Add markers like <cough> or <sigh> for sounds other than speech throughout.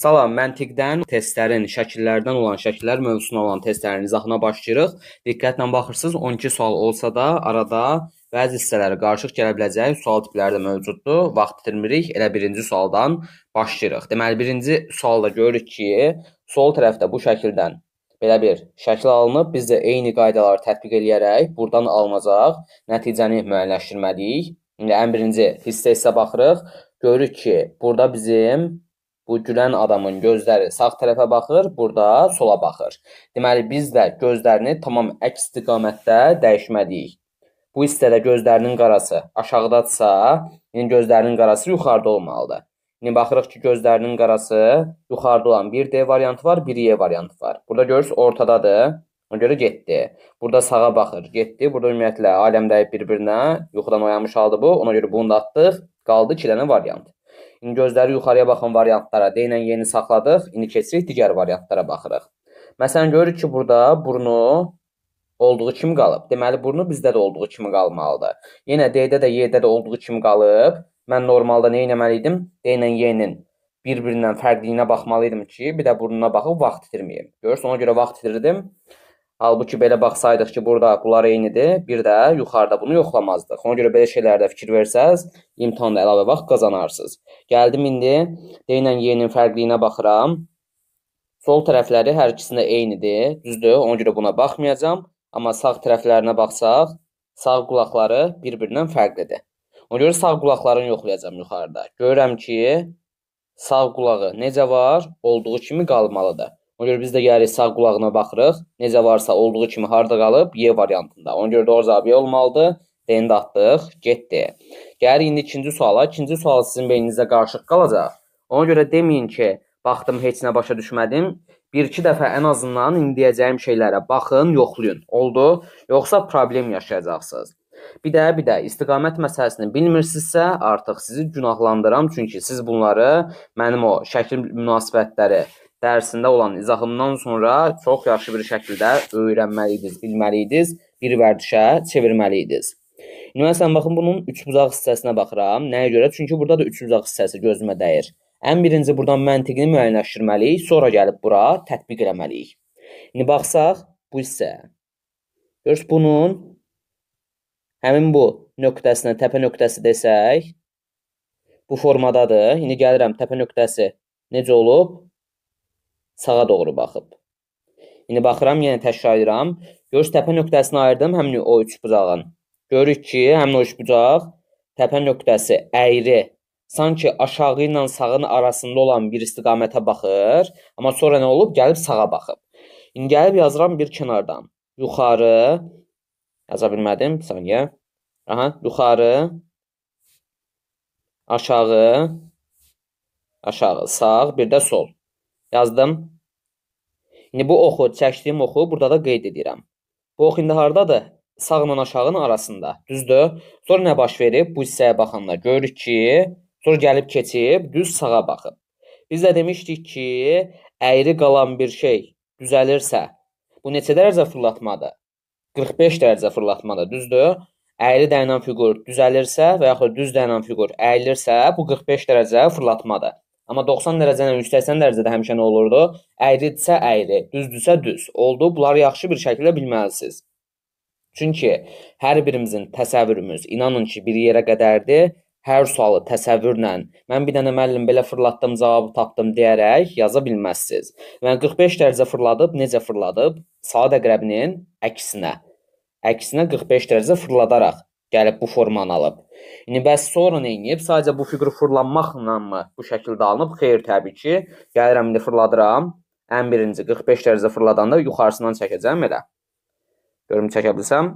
Salam, məntiqdən testlərin, şəkillərdən olan, şəkillər mövzusuna olan testlərin izahına başlayırıq. Diqqətlə baxırsınız, 12 sual olsa da arada bəzi hissələrə qarışıq gələ biləcək sual tipləri də mövcuddur. Vaxt itirmirik, elə birinci sualdan başlayırıq. Deməli, birinci sualda görürük ki, sol tərəfdə bu şəkildən belə bir şəkil alınıb, biz də eyni qaydaları tətbiq eləyərək burdan alınacaq nəticəni müəyyənləşdirməliyik. İndi ən birinci hissə isə baxırıq, görürük ki, burada bizim Bu gülən adamın gözləri sağ tərəfə baxır, burada sola baxır. Deməli biz də gözlərini tamam əks istiqamətdə dəyişməliyik. Bu hissədə gözlərinin qarası aşağıdadsa, yəni gözlərinin qarası yuxarıda olmalıdır. İndi yəni baxırıq ki, gözlərinin qarası yuxarıda olan 1D variantı var, 1Y variantı var. Burada görürsüz ortadadır. Ona görə getdi. Burada sağa baxır, getdi. Burada ümumiyyətlə aləmdə bir-birinə yuxudan oyanmış halda bu. Ona görə bunu da atdıq. Qaldı 2 dənə variant. İndi gözləri yuxarıya baxan variantlara deynən yeni saxladıq. İndi keçirik digər variantlara baxırıq. Məsələn görürük ki, burada burnu olduğu kimi qalıb. Deməli burnu bizdə də olduğu kimi qalmalıdır. Yenə D-də də, Y-də də olduğu kimi qalıb. Mən normalda nə etməli idim? D ilə Y-nin bir-birindən fərqliyinə baxmalı idim ki, bir də burnuna baxıb vaxt itirməyim. Görürsüz, ona görə vaxt itirdim. Halbuki belə baxsaydıq ki, burada bunlar eynidir, bir də yuxarıda bunu yoxlamazdıq. Ona görə belə şeylərdə fikir versəz, imtahanda əlavə vaxt qazanarsınız. Gəldim indi D ilə Y-nin fərqliyinə baxıram. Sol tərəfləri hər ikisində eynidir, düzdür? Ona görə buna baxmayacağam. Amma sağ tərəflərinə baxsaq, sağ qulaqları bir-birindən fərqlidir. Ona görə sağ qulaqlarını yoxlayacağam yuxarıda. Görürəm ki, sağ qulağı necə var, olduğu kimi qalmalıdır. Ona görə biz də gəlirik sağ qulağına baxırıq. Necə varsa olduğu kimi harda qalıb? Y variantında. Ona görə doğru cavab Y olmalıdır. D-ni də atdıq. Getdi. Gəlir indi ikinci suala. İkinci sual sizin beyninizdə qarışıq qalacaq. Ona görə deməyin ki, baxdım heç nə başa düşmədim. 1-2 dəfə ən azından indi deyəcəyim şeylərə baxın, yoxlayın. Oldu? Yoxsa problem yaşayacaqsınız. Bir də bir də istiqamət məsələsini bilmirsinizsə, artıq sizi günahlandıram çünki siz bunları mənim o şəkil münasibətləri dərsində olan izahımdan sonra çox yaxşı bir şəkildə öyrənməli idiniz, bilməli idiniz, bir vərdişə çevirməli idiniz. Ümumiyyətlə baxın bunun 3 bucaq hissəsinə baxıram. Nəyə görə? Çünki burada da 3 bucaq hissəsi gözümə dəyir. Ən birinci buradan məntiqini müəyyənləşdirməliyik, sonra gəlib bura tətbiq eləməliyik. İndi baxsaq bu hissə. Görürsüz bunun həmin bu nöqtəsinə təpə nöqtəsi desək bu formadadır. İndi gəlirəm təpə nöqtəsi necə olub? sağa doğru baxıb. İndi baxıram, yenə təkrarlayıram. Görürsüz təpə nöqtəsini ayırdım həmin o üç bucağın. Görürük ki, həmin o üç bucaq təpə nöqtəsi əyri sanki aşağı ilə sağın arasında olan bir istiqamətə baxır, amma sonra nə olub? Gəlib sağa baxıb. İndi gəlib yazıram bir kənardan. Yuxarı yaza bilmədim, bir saniyə. Aha, yuxarı aşağı aşağı sağ, bir də sol. Yazdım. İndi bu oxu, çəkdiyim oxu burada da qeyd edirəm. Bu ox indi hardadır? Sağla aşağının arasında. Düzdür? Sonra nə baş verib? Bu hissəyə baxanda görürük ki, sonra gəlib keçib düz sağa baxıb. Biz də demişdik ki, əyri qalan bir şey düzəlirsə, bu neçə dərəcə fırlatmadır? 45 dərəcə fırlatmadır, düzdür? Əyri dayanan fiqur düzəlirsə və yaxud düz dayanan fiqur əyilirsə, bu 45 dərəcə fırlatmadır. Amma 90 dərəcədən 180 dərəcədə həmişə nə olurdu? Əyridirsə əyri, düzdürsə düz. Oldu. Bunları yaxşı bir şəkildə bilməlisiniz. Çünki hər birimizin təsəvvürümüz, inanın ki, bir yerə qədərdir. Hər sualı təsəvvürlə, mən bir dənə müəllim belə fırlatdım, cavabı tapdım deyərək yaza bilməzsiniz. Və 45 dərəcə fırladıb, necə fırladıb? Saat əqrəbinin əksinə. Əksinə 45 dərəcə fırladaraq gəlib bu formanı alıb. İndi bəs sonra nə edib? Sadəcə bu fiqur fırlanmaqla mı bu şəkildə alınıb? Xeyr, təbii ki. Gəlirəm indi fırladıram. Ən birinci 45 dərəcə fırladanda yuxarısından çəkəcəm elə. Görüm çəkə bilsəm.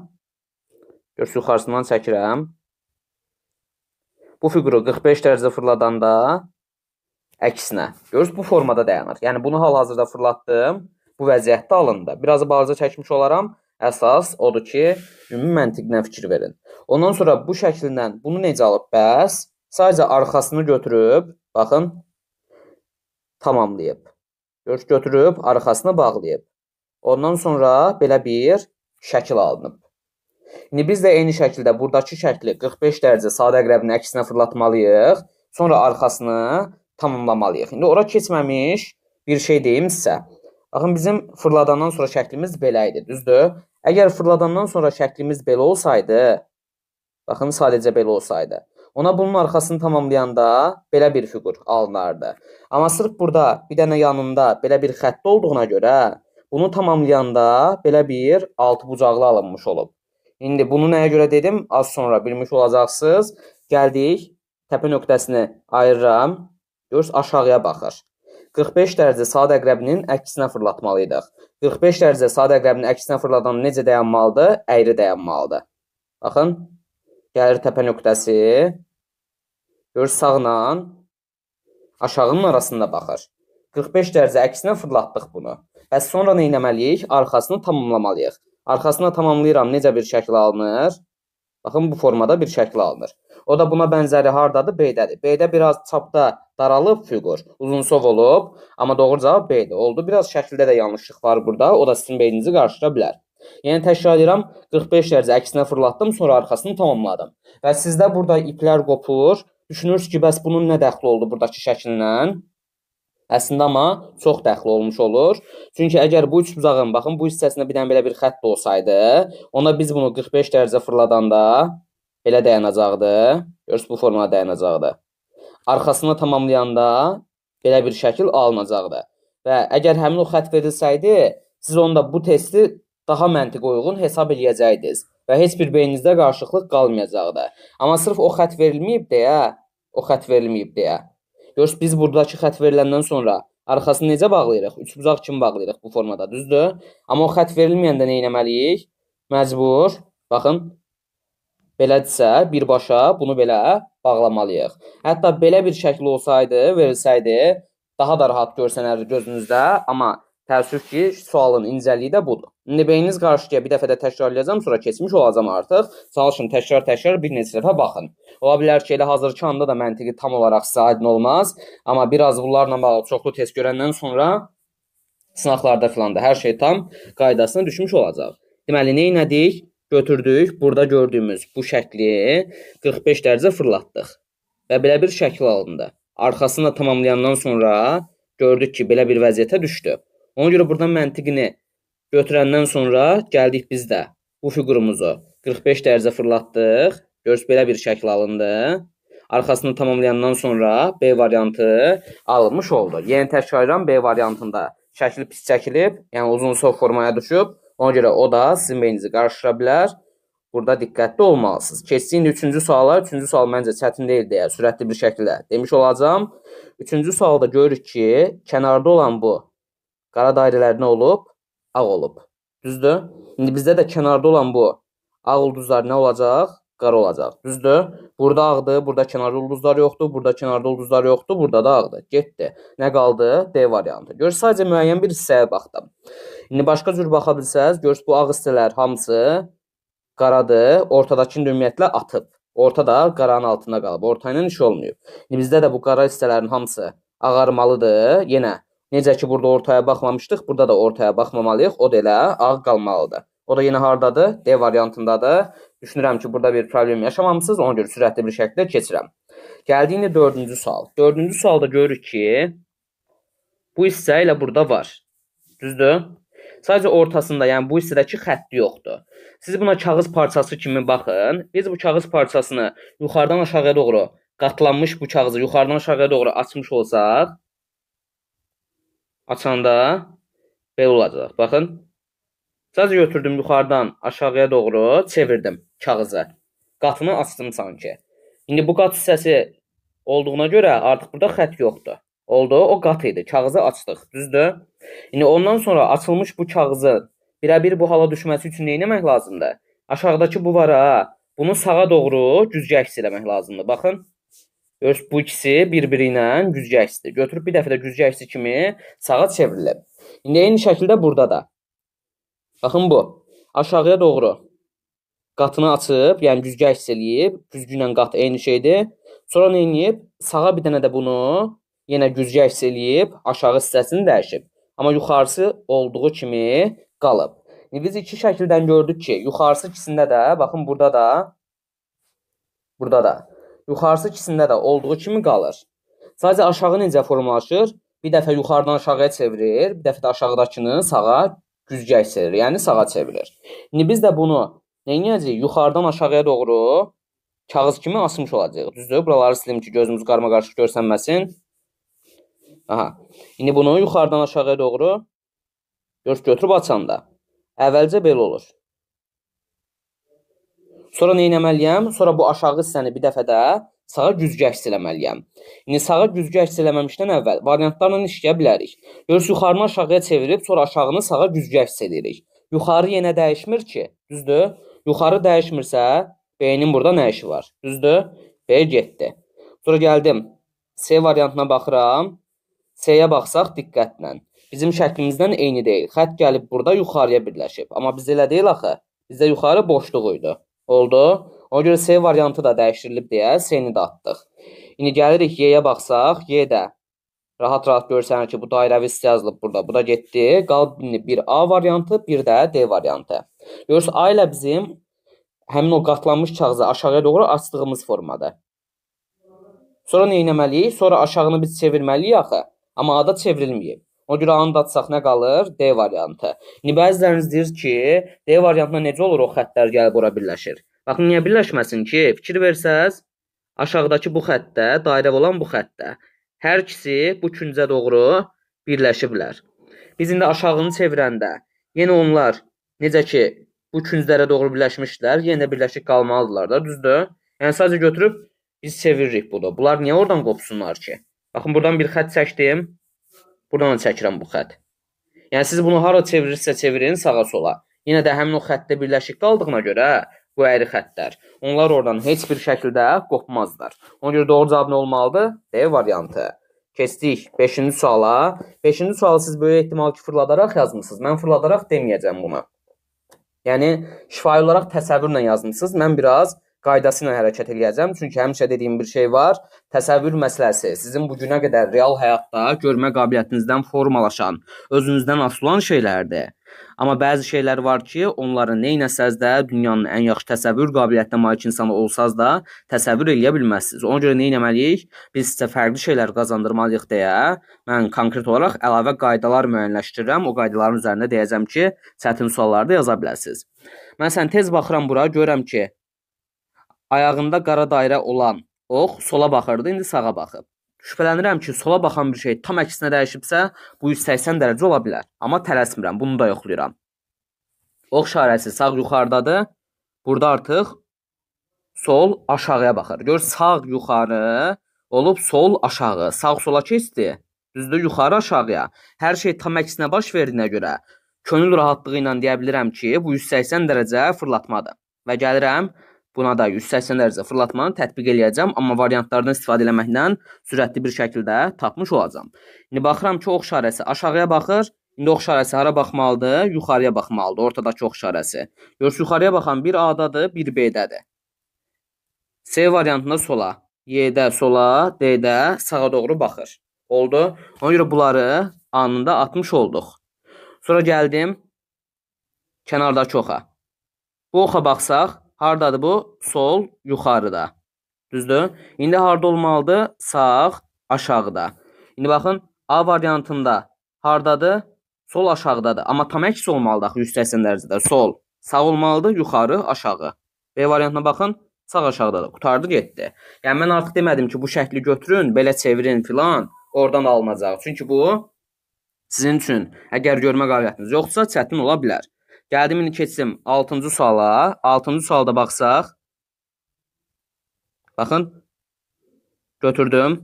Görürsüz yuxarısından çəkirəm. Bu fiquru 45 dərəcə fırladanda əksinə. Görürsüz bu formada dayanır. Yəni bunu hal-hazırda fırlatdım. Bu vəziyyətdə alındı. Biraz balaca çəkmiş olaram. Əsas odur ki, ümumi məntiqlə fikir verin. Ondan sonra bu şəklindən bunu necə alıb? Bəs sadəcə arxasını götürüb, baxın, tamamlayıb. Götürüb, arxasını bağlayıb. Ondan sonra belə bir şəkil alınıb. İndi biz də eyni şəkildə buradakı şəkli 45 dərəcə sadə əqrəbin əksinə fırlatmalıyıq. Sonra arxasını tamamlamalıyıq. İndi ora keçməmiş bir şey deyimsə, baxın bizim fırladandan sonra şəklimiz belə idi, düzdür? Əgər fırladandan sonra şəklimiz belə olsaydı, Baxın, sadəcə belə olsaydı. Ona bunun arxasını tamamlayanda belə bir fiqur alınardı. Amma sırf burada bir dənə yanında belə bir xətt olduğuna görə bunu tamamlayanda belə bir altı bucaqlı alınmış olub. İndi bunu nəyə görə dedim? Az sonra bilmiş olacaqsınız. Gəldik, təpə nöqtəsini ayırıram. Görürsüz, aşağıya baxır. 45 dərəcə saat əqrəbinin əksinə fırlatmalıydıq. 45 dərəcə saat əqrəbinin əksinə fırladan necə dayanmalıdır? Əyri dayanmalıdır. Baxın, Gəlir təpə nöqtəsi. Gör sağla aşağının arasında baxır. 45 dərəcə əksinə fırlatdıq bunu. Bəs sonra nə etməliyik? Arxasını tamamlamalıyıq. Arxasına tamamlayıram necə bir şəkil alınır? Baxın bu formada bir şəkil alınır. O da buna bənzəri hardadır? B-dədir. B-də biraz çapda daralıb fiqur, uzunsov olub, amma doğru cavab B-dir. Oldu. Biraz şəkildə də yanlışlıq var burada. O da sizin beyninizi qarışdıra bilər. Yəni təkrarlayıram, 45 dərəcə əksinə fırlatdım, sonra arxasını tamamladım. Və sizdə burada iplər qopulur. Düşünürsünüz ki, bəs bunun nə dəxli oldu burdakı şəkillə? Əslində amma çox dəxli olmuş olur. Çünki əgər bu üç bucağın baxın bu hissəsində bir dənə belə bir xətt olsaydı, ona biz bunu 45 dərəcə fırladanda belə dayanacaqdı. Görürsüz bu formada dayanacaqdı. Arxasını tamamlayanda belə bir şəkil alınacaqdı. Və əgər həmin o xətt verilsəydi, siz onda bu testi daha məntiqə uyğun hesab eləyəcəkdiniz və heç bir beyninizdə qarışıqlıq qalmayacaqdı. Amma sırf o xətt verilməyib deyə, o xətt verilməyib deyə. Görürsüz biz burdakı xətt veriləndən sonra arxasını necə bağlayırıq? Üç bucaq kimi bağlayırıq bu formada, düzdür? Amma o xətt verilməyəndə nə etməliyik? Məcbur, baxın, belədirsə, birbaşa bunu belə bağlamalıyıq. Hətta belə bir şəkil olsaydı, verilsəydi, daha da rahat görsənərdi gözünüzdə, amma Təəssüf ki, sualın incəliyi də budur. İndi beyniniz qarışıqya bir dəfə də təkrarlayacağam, sonra keçmiş olacağam artıq. Çalışın təkrar-təkrar bir neçə dəfə baxın. Ola bilər ki, elə hazırki anda da məntiqi tam olaraq sizə aydın olmaz, amma biraz bunlarla bağlı çoxlu test görəndən sonra sınaqlarda filan da hər şey tam qaydasına düşmüş olacaq. Deməli, nə etdik? Götürdük, burada gördüyümüz bu şəkli 45 dərəcə fırlatdıq və belə bir şəkil alındı. Arxasını da tamamlayandan sonra gördük ki, belə bir vəziyyətə düşdü. Ona görə buradan məntiqini götürəndən sonra gəldik biz də bu fiqurumuzu 45 dərəcə fırlatdıq. Görürsüz belə bir şəkil alındı. Arxasını tamamlayandan sonra B variantı alınmış oldu. Yəni təkrarlayan B variantında şəkil pis çəkilib, yəni uzunsov formaya düşüb. Ona görə o da sizin beyninizi qarışdıra bilər. Burada diqqətli olmalısınız. Keçdik indi 3-cü suala. 3-cü sual məncə çətin deyil deyə sürətli bir şəkildə demiş olacağam. 3-cü sualda görürük ki, kənarda olan bu Qara dairələr nə olub? Ağ olub. Düzdür? İndi bizdə də kənarda olan bu ağ ulduzlar nə olacaq? Qara olacaq. Düzdür? Burada ağdır, burada kənarda ulduzlar yoxdur, burada kənarda ulduzlar yoxdur, burada da ağdır. Getdi. Nə qaldı? D variantı. Gör sadəcə müəyyən bir hissəyə baxdım. İndi başqa cür baxa bilsəz, görürsüz bu ağ hissələr hamısı qaradır, ortadakını ümumiyyətlə atıb. Orta da qaranın altında qalıb. Orta ilə iş olmayıb. İndi bizdə də bu qara hissələrin hamısı ağarmalıdır. Yenə Necə ki, burada ortaya baxmamışdıq, burada da ortaya baxmamalıyıq. O da elə ağ qalmalıdır. O da yenə hardadır? D variantındadır. Düşünürəm ki, burada bir problem yaşamamısınız. Ona görə sürətli bir şəkildə keçirəm. Gəldi indi 4-cü sual. 4-cü sualda görürük ki, bu hissə ilə burada var. Düzdür? Sadəcə ortasında, yəni bu hissədəki xətt yoxdur. Siz buna kağız parçası kimi baxın. Biz bu kağız parçasını yuxarıdan aşağıya doğru qatlanmış bu kağızı yuxarıdan aşağıya doğru açmış olsaq, açanda belə olacaq. Baxın. Caz götürdüm yuxarıdan aşağıya doğru çevirdim kağızı. Qatını açdım sanki. İndi bu qat hissəsi olduğuna görə artıq burada xətt yoxdur. Oldu, o qat idi. Kağızı açdıq, düzdür? İndi ondan sonra açılmış bu kağızı birəbir bu hala düşməsi üçün nə etmək lazımdır? Aşağıdakı bu var ha. Bunu sağa doğru güzgə əks eləmək lazımdır. Baxın. Öz bu ikisi bir-biri ilə güzgü əksidir. Götürüb bir dəfə də güzgü əksi kimi sağa çevrilib. İndi eyni şəkildə burada da. Baxın bu. Aşağıya doğru qatını açıb, yəni güzgü əks eləyib, güzgü ilə qat eyni şeydir. Sonra nə edib? Sağa bir dənə də bunu yenə güzgü əks eləyib, aşağı hissəsini dəyişib. Amma yuxarısı olduğu kimi qalıb. İndi biz iki şəkildən gördük ki, yuxarısı ikisində də, baxın burada da, burada da yuxarısı ikisində də olduğu kimi qalır. Sadəcə aşağı necə formalaşır? Bir dəfə yuxarıdan aşağıya çevirir, bir dəfə də aşağıdakını sağa güzgək çevirir, yəni sağa çevirir. İndi biz də bunu nə edəcəyik? Yuxarıdan aşağıya doğru kağız kimi asmış olacağıq. Düzdür? Buraları silim ki, gözümüz qarma-qarışıq görsənməsin. Aha. İndi bunu yuxarıdan aşağıya doğru götürüb açanda əvvəlcə belə olur. Sonra nə etməliyəm? Sonra bu aşağı hissəni bir dəfə də sağa güzgü əks eləməliyəm. İndi sağa güzgü əks eləməmişdən əvvəl variantlarla işləyə bilərik. Görürsüz, yuxarını aşağıya çevirib, sonra aşağını sağa güzgü əks eləyirik. Yuxarı yenə dəyişmir ki, düzdür? Yuxarı dəyişmirsə, B-nin burada nə işi var? Düzdür? B getdi. Sonra gəldim. C variantına baxıram. C-yə baxsaq diqqətlə. Bizim şəklimizdən eyni deyil. Xətt gəlib burada yuxarıya birləşib. Amma biz elə deyil axı. Bizdə yuxarı boşluq idi. Oldu. Ona görə C variantı da dəyişdirilib deyə C-ni də atdıq. İndi gəlirik Y-yə baxsaq, Y də rahat-rahat görsənir ki, bu dairəvi hissəyə yazılıb burada. Bu da getdi. Qalıb bir A variantı, bir də D variantı. Görürsüz, A ilə bizim həmin o qatlanmış kağızı aşağıya doğru açdığımız formada. Sonra nə etməliyik? Sonra aşağını biz çevirməliyik axı. Amma A-da çevrilməyib. Ona görə onu da atsaq nə qalır? D variantı. İndi bəziləriniz deyir ki, D variantına necə olur o xəttlər gəlib ora birləşir? Baxın, niyə birləşməsin ki? Fikir versəz, aşağıdakı bu xəttdə, dairə olan bu xəttdə hər ikisi bu küncə doğru birləşiblər. Biz indi aşağını çevirəndə yenə onlar necə ki bu künclərə doğru birləşmişdilər, yenə birləşik qalmalıdırlar da, düzdür? Yəni sadəcə götürüb biz çeviririk bunu. Bunlar niyə oradan qopsunlar ki? Baxın, buradan bir xətt çəkdim. Buradan çəkirəm bu xətt. Yəni siz bunu hara çevirirsə çevirin sağa sola. Yenə də həmin o xəttdə birləşik qaldığına görə hə, bu əyri xəttlər onlar oradan heç bir şəkildə qopmazlar. Ona görə doğru cavab nə olmalıdır? D variantı. Keçdik 5-ci suala. 5-ci sualı siz böyük ehtimal ki, fırladaraq yazmısınız. Mən fırladaraq deməyəcəm bunu. Yəni şifahi olaraq təsəvvürlə yazmısınız. Mən biraz qaydası ilə hərəkət eləyəcəm. Çünki həmişə dediyim bir şey var. Təsəvvür məsələsi sizin bu günə qədər real həyatda görmə qabiliyyətinizdən formalaşan, özünüzdən asılan şeylərdir. Amma bəzi şeylər var ki, onları neynəsəz də dünyanın ən yaxşı təsəvvür qabiliyyətinə malik insanı olsaz da, təsəvvür eləyə bilməzsiniz. Ona görə nə etməliyik? Biz sizə fərqli şeylər qazandırmalıyıq deyə mən konkret olaraq əlavə qaydalar müəyyənləşdirirəm. O qaydaların üzərində deyəcəm ki, çətin sualları da yaza bilərsiniz. Mən sən tez baxıram bura, görürəm ki, Ayağında qara dairə olan ox sola baxırdı, indi sağa baxıb. Şübhələnirəm ki, sola baxan bir şey tam əksinə dəyişibsə, bu 180 dərəcə ola bilər. Amma tələsmirəm, bunu da yoxlayıram. Ox işarəsi sağ yuxarıdadır. Burada artıq sol aşağıya baxır. Gör sağ yuxarı olub sol aşağı. Sağ sola keçdi. Düzdür, yuxarı aşağıya. Hər şey tam əksinə baş verdiyinə görə könül rahatlığı ilə deyə bilirəm ki, bu 180 dərəcə fırlatmadır. Və gəlirəm Buna da 180 dərəcə fırlatmanı tətbiq eləyəcəm, amma variantlardan istifadə eləməklə sürətli bir şəkildə tapmış olacam. İndi baxıram ki, ox işarəsi aşağıya baxır. İndi ox işarəsi hara baxmalıdır? Yuxarıya baxmalıdır, ortadakı ox işarəsi. Görürsüz, yuxarıya baxan bir A-dadır, bir B-dədir. C variantında sola, Y-də sola, D-də sağa doğru baxır. Oldu. Ona görə bunları anında atmış olduq. Sonra gəldim kənardakı oxa. Bu oxa baxsaq, Hardadır bu? Sol, yuxarıda. Düzdür? İndi harda olmalıdır? Sağ, aşağıda. İndi baxın, A variantında hardadır? Sol aşağıdadır. Amma tam əks olmalıdır axı 180 dərəcədə. Sol, sağ olmalıdır, yuxarı, aşağı. B variantına baxın, sağ aşağıdadır. Qutardı getdi. Yəni mən artıq demədim ki, bu şəkli götürün, belə çevirin filan, oradan alınacaq. Çünki bu sizin üçün əgər görmə qabiliyyətiniz yoxsa çətin ola bilər. Gəldim indi keçsim 6-cı suala. 6-cı sualda baxsaq. Baxın. Götürdüm.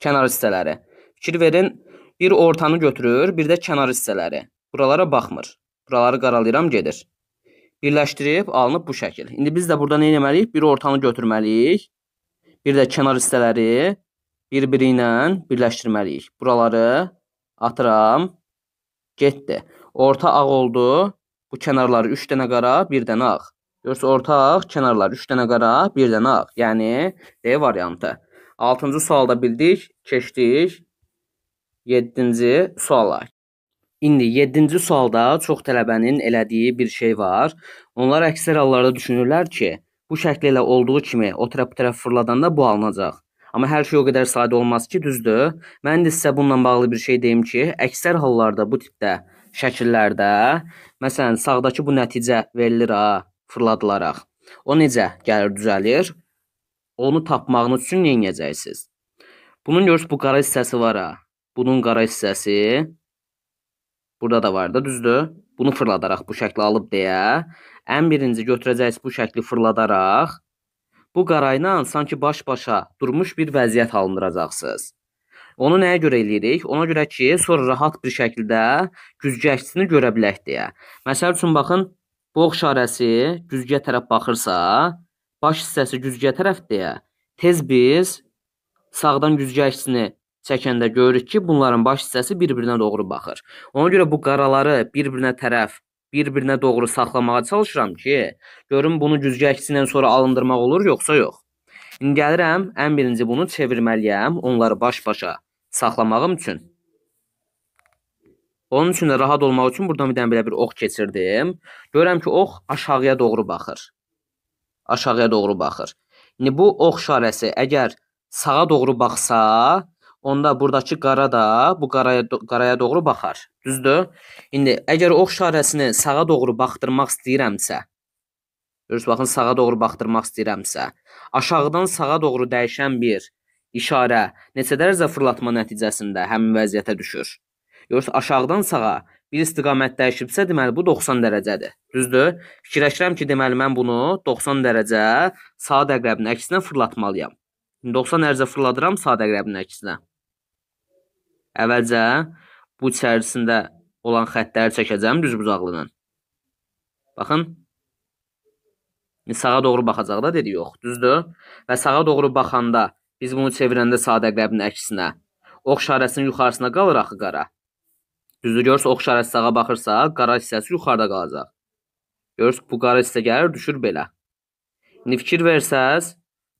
Kənar hissələri. Fikir verin. Bir ortanı götürür, bir də kənar hissələri. Buralara baxmır. Buraları qaralayıram, gedir. Birləşdirib alınıb bu şəkil. İndi biz də burada nə etməliyik? Bir ortanı götürməliyik. Bir də kənar hissələri bir-biri ilə birləşdirməliyik. Buraları atıram. Getdi. Orta ağ oldu. Bu kənarları 3 dənə qara, 1 dənə ağ. Görürsüz, orta ağ, kənarlar 3 dənə qara, 1 dənə ağ. Yəni D variantı. 6-cı sualda bildik, keçdik 7-ci suala. İndi 7-ci sualda çox tələbənin elədiyi bir şey var. Onlar əksər hallarda düşünürlər ki, bu şəkli elə olduğu kimi o tərəf bu tərəf fırladanda bu alınacaq. Amma hər şey o qədər sadə olmaz ki, düzdür? Mən də sizə bununla bağlı bir şey deyim ki, əksər hallarda bu tipdə şəkillərdə, məsələn, sağdakı bu nəticə verilir ha, fırladılaraq. O necə gəlir, düzəlir? Onu tapmağınız üçün nə edəcəksiniz? Bunun görürsüz bu qara hissəsi var ha. Bunun qara hissəsi burada da var da, düzdür? Bunu fırladaraq bu şəkli alıb deyə, ən birinci götürəcəksiniz bu şəkli fırladaraq bu qarayla sanki baş-başa durmuş bir vəziyyət alındıracaqsınız. Onu nəyə görə eləyirik? Ona görə ki, sonra rahat bir şəkildə güzgəçsini görə bilək deyə. Məsəl üçün baxın, box işarəsi güzgə tərəf baxırsa, baş hissəsi güzgə tərəf deyə. Tez biz sağdan güzgəçsini çəkəndə görürük ki, bunların baş hissəsi bir-birinə doğru baxır. Ona görə bu qaraları bir-birinə tərəf bir-birinə doğru saxlamağa çalışıram ki, görüm bunu güzgə əksindən sonra alındırmaq olur yoxsa yox. İndi gəlirəm, ən birinci bunu çevirməliyəm, onları baş-başa saxlamağım üçün. Onun üçün də rahat olmaq üçün buradan bir dənə belə bir ox keçirdim. Görürəm ki, ox aşağıya doğru baxır. Aşağıya doğru baxır. İndi bu ox işarəsi əgər sağa doğru baxsa, onda buradakı qara da bu qaraya qaraya doğru baxar. Düzdür? İndi əgər ox işarəsini sağa doğru baxdırmaq istəyirəmsə, görürsüz baxın sağa doğru baxdırmaq istəyirəmsə, aşağıdan sağa doğru dəyişən bir işarə neçə dərəcə fırlatma nəticəsində həmin vəziyyətə düşür? Yoxsa aşağıdan sağa bir istiqamət dəyişibsə, deməli bu 90 dərəcədir. Düzdür? Fikirləşirəm ki, deməli mən bunu 90 dərəcə saat əqrəbinin əksinə fırlatmalıyam. 90 dərəcə fırladıram saat əqrəbinin əksinə. Əvvəlcə bu içərisində olan xəttləri çəkəcəm düz bucaqlının. Baxın. Sağa doğru baxacaq da dedi yox, düzdür? Və sağa doğru baxanda Biz bunu çevirəndə sadə əqrəbin əksinə, ox işarəsinin yuxarısına qalır axı qara. Düzdür, görürsə ox işarəsi sağa baxırsa, qara hissəsi yuxarıda qalacaq. Görürsə bu qara hissə gəlir, düşür belə. İndi fikir versəz,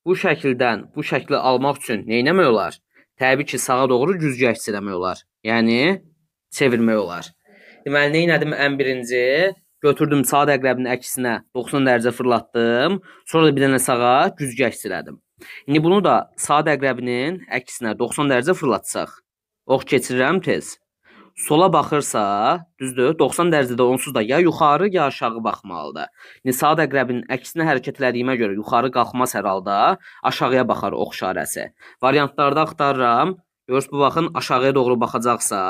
bu şəkildən bu şəkli almaq üçün nə etmək olar? Təbii ki, sağa doğru güzgü əks etmək olar. Yəni çevirmək olar. Deməli, nə etdim ən birinci? Götürdüm saat əqrəbinin əksinə 90 dərəcə fırlatdım. Sonra da bir dənə sağa güzgü əks elədim. İndi bunu da saat əqrəbinin əksinə 90 dərəcə fırlatsaq, ox keçirirəm tez. Sola baxırsa, düzdür, 90 dərəcədə onsuz da ya yuxarı, ya aşağı baxmalıdır. İndi saat əqrəbinin əksinə hərəkətlədiyimə görə yuxarı qalxmaz hər halda, aşağıya baxar ox işarəsi. Variantlarda axtarıram. Görürsüz bu baxın aşağıya doğru baxacaqsa,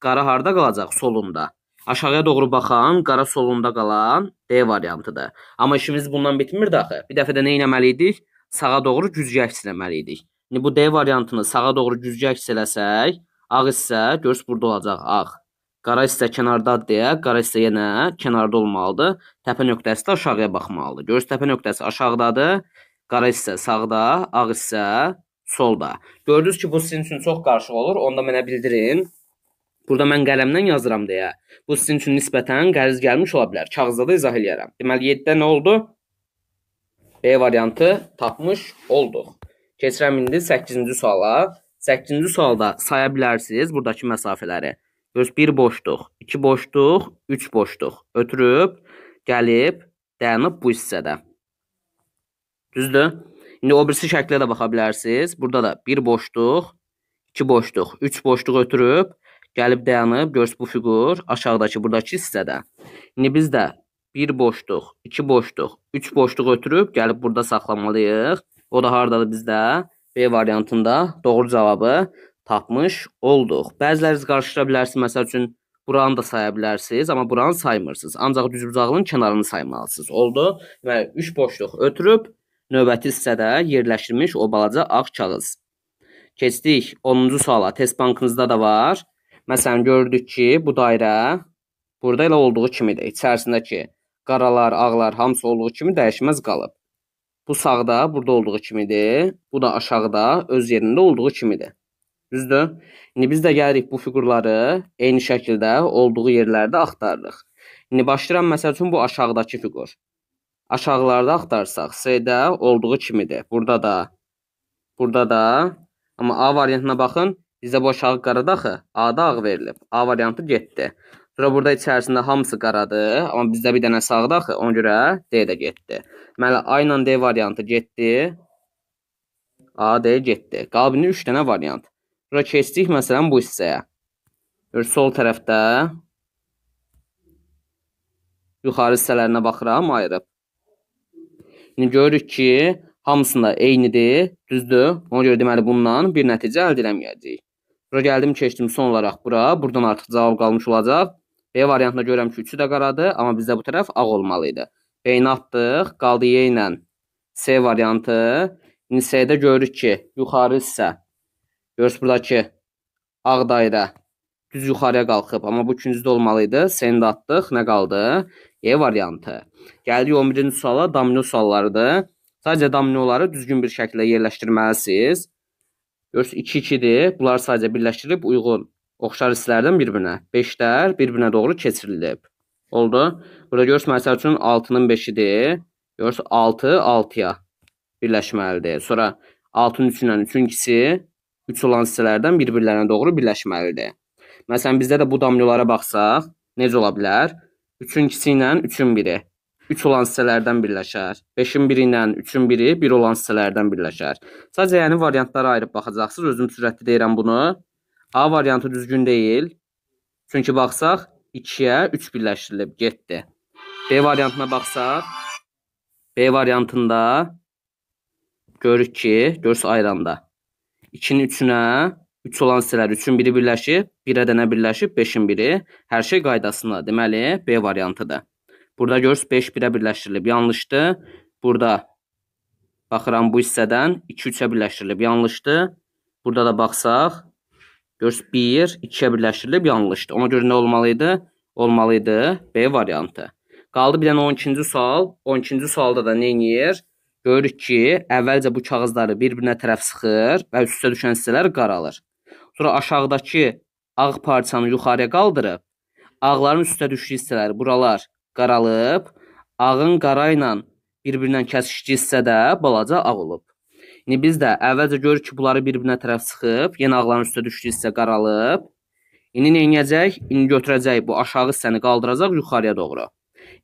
qara harda qalacaq? Solunda. Aşağıya doğru baxan, qara solunda qalan D variantıdır. Amma işimiz bundan bitmir də axı. Bir dəfə də nə etməli idik? sağa doğru güzgü əks eləməli idik. İndi bu D variantını sağa doğru güzgü əks eləsək, ağ hissə görürsüz burada olacaq ağ. Qara hissə kənardadır deyə, qara hissə yenə kənarda olmalıdır. Təpə nöqtəsi də aşağıya baxmalıdır. Görürsüz təpə nöqtəsi aşağıdadır. Qara hissə sağda, ağ hissə solda. Gördünüz ki, bu sizin üçün çox qarışıq olur. Onda mənə bildirin. Burada mən qələmdən yazıram deyə. Bu sizin üçün nisbətən qəliz gəlmiş ola bilər. Kağızda da izah eləyərəm. Deməli 7-də nə oldu? B e variantı tapmış olduq. Keçirəm indi 8-ci suala. 8-ci sualda saya bilərsiniz buradakı məsafələri. Göz 1 boşluq, 2 boşluq, 3 boşluq. Ötürüb, gəlib, dayanıb bu hissədə. Düzdür? İndi o birisi şəklə də baxa bilərsiniz. Burada da 1 boşluq, 2 boşluq, 3 boşluq ötürüb, gəlib dayanıb, görs bu fiqur aşağıdakı buradakı hissədə. İndi biz də bir boşluq, iki boşluq, üç boşluq ötürüb gəlib burada saxlamalıyıq. O da hardadır bizdə? B variantında doğru cavabı tapmış olduq. Bəziləriniz qarışdıra bilərsiniz. Məsəl üçün buranı da saya bilərsiniz, amma buranı saymırsınız. Ancaq düzbucağının kənarını saymalısınız. Oldu? Deməli 3 boşluq ötürüb növbəti hissədə yerləşdirilmiş o balaca ağ kağız. Keçdik 10-cu suala. Test bankınızda da var. Məsələn gördük ki, bu dairə burada elə olduğu kimidir. İçərisindəki Qaralar, ağlar hamısı olduğu kimi dəyişməz qalıb. Bu sağda burada olduğu kimidir. Bu da aşağıda öz yerində olduğu kimidir. Düzdür? İndi biz də gəlirik bu fiqurları eyni şəkildə olduğu yerlərdə axtarırıq. İndi başlayıram məsəl üçün bu aşağıdakı fiqur. Aşağılarda axtarsaq S-də olduğu kimidir. Burada da. Burada da. Amma A variantına baxın. Bizə bu aşağı qaradı axı. A-da ağ verilib. A variantı getdi. Sonra burada içərisində hamısı qaradır, amma bizdə bir dənə sağdır axı, ona görə D də getdi. Deməli A ilə D variantı getdi. A, D getdi. Qalbini 3 dənə variant. Sonra keçdik məsələn bu hissəyə. Gör sol tərəfdə yuxarı hissələrinə baxıram, ayırıb. İndi görürük ki, hamısında eynidir, düzdür. Ona görə deməli bundan bir nəticə əldə eləməyəcəyik. Bura gəldim, keçdim son olaraq bura. Buradan artıq cavab qalmış olacaq B variantında görürəm ki, üçü də qaradır, amma bizdə bu tərəf ağ olmalı idi. B-ni atdıq, qaldı Y e ilə C variantı. İndi C-də görürük ki, yuxarı hissə. Görürüz buradakı ağ dairə düz yuxarıya qalxıb, amma bu üçüncüdə olmalı idi. C-ni də atdıq, nə qaldı? E variantı. Gəldik 11-ci suala, domino suallarıdır. Sadəcə dominoları düzgün bir şəkildə yerləşdirməlisiniz. Görürsüz 2-2-dir. Bunları sadəcə birləşdirib uyğun Oxşar hisslərdən bir-birinə. 5-lər bir-birinə doğru keçirilib. Oldu. Burada görürsüz məsəl üçün 6-nın 5-idir. Görürsüz 6 6-ya birləşməlidir. Sonra 6-nın 3-lə 3-ün 2-si 3 olan hissələrdən bir-birlərinə doğru birləşməlidir. Məsələn, bizdə də bu damlyolara baxsaq, necə ola bilər? 3-ün 2-si ilə 3-ün 1-i 3 olan hissələrdən birləşər. 5-in 1-i ilə 3-ün 1-i 1 olan hissələrdən birləşər. Sadəcə yəni variantlara ayırıb baxacaqsınız. Özüm sürətli deyirəm bunu. A variantı düzgün deyil. Çünki baxsaq 2-yə 3 birləşdirilib, getdi. B variantına baxsaq B variantında görürük ki, görs ayranda 2-nin 3-ünə 3 olan hissələr 3-ün biri birləşib, 1-ə dənə birləşib, 5-in biri. Hər şey qaydasında. Deməli, B variantıdır. Burada görürsüz 5 1-ə birləşdirilib. Yanlışdır. Burada baxıram bu hissədən 2 3-ə birləşdirilib. Yanlışdır. Burada da baxsaq Görürsüz 1 2-yə birləşdirilib yanlışdır. Ona görə nə olmalı idi? Olmalı idi B variantı. Qaldı bir dənə 12-ci sual. 12-ci sualda da nə edir? Görürük ki, əvvəlcə bu kağızları bir-birinə tərəf sıxır və üst-üstə düşən hissələr qaralır. Sonra aşağıdakı ağ parçanı yuxarıya qaldırıb, ağların üstə düşdüyü hissələr buralar qaralıb, ağın qara ilə bir-birindən kəsişdiyi hissədə balaca ağ olub. İndi biz də əvvəlcə görürük ki, bunları bir-birinə tərəf sıxıb, yenə ağların üstə düşdü hissə qaralıb. İndi nə edəcək? İndi götürəcək bu aşağı hissəni qaldıracaq yuxarıya doğru.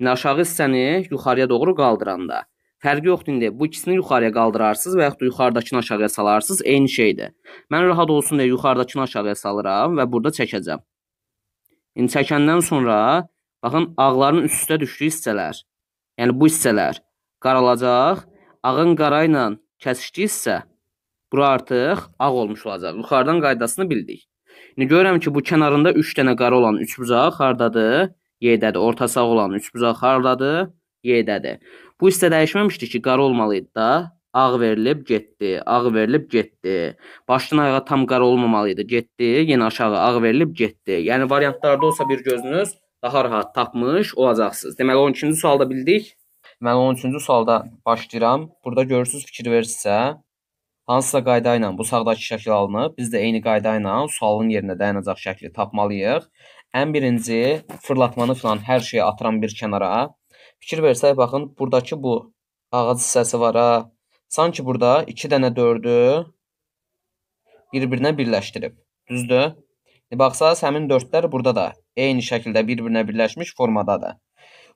İndi aşağı hissəni yuxarıya doğru qaldıranda fərqi yoxdur indi. Bu ikisini yuxarıya qaldırarsınız və yaxud da yuxarıdakını aşağıya salarsınız, eyni şeydir. Mən rahat olsun deyə yuxarıdakını aşağıya salıram və burada çəkəcəm. İndi çəkəndən sonra baxın ağların üst-üstə düşdüyü hissələr, yəni bu hissələr qaralacaq. Ağın qara ilə kəsişdi isə bura artıq ağ olmuş olacaq. Yuxarıdan qaydasını bildik. İndi görürəm ki, bu kənarında 3 dənə qara olan üçbucaq hardadır? Y-dədir. Ortasaq olan üçbucaq hardadır? Y-dədir. Bu hissə dəyişməmişdi ki, qara olmalı idi da. Ağ verilib getdi, ağ verilib getdi. Başdan ayağa tam qara olmamalı idi. Getdi, yenə aşağı ağ verilib getdi. Yəni variantlarda olsa bir gözünüz daha rahat tapmış olacaqsınız. Deməli 12-ci sualda bildik. Mən 13-cü sualda başlayıram. Burada görürsüz fikir verirsə, hansısa qayda ilə bu sağdakı şəkil alınıb, biz də eyni qayda ilə sualın yerinə dayanacaq şəkli tapmalıyıq. Ən birinci fırlatmanı filan hər şeyi atıram bir kənara. Fikir versək, baxın, buradakı bu ağac hissəsi var ha. Sanki burada 2 dənə 4-ü bir-birinə birləşdirib. Düzdür? E, baxsaz, həmin 4-lər burada da eyni şəkildə bir-birinə birləşmiş formadadır.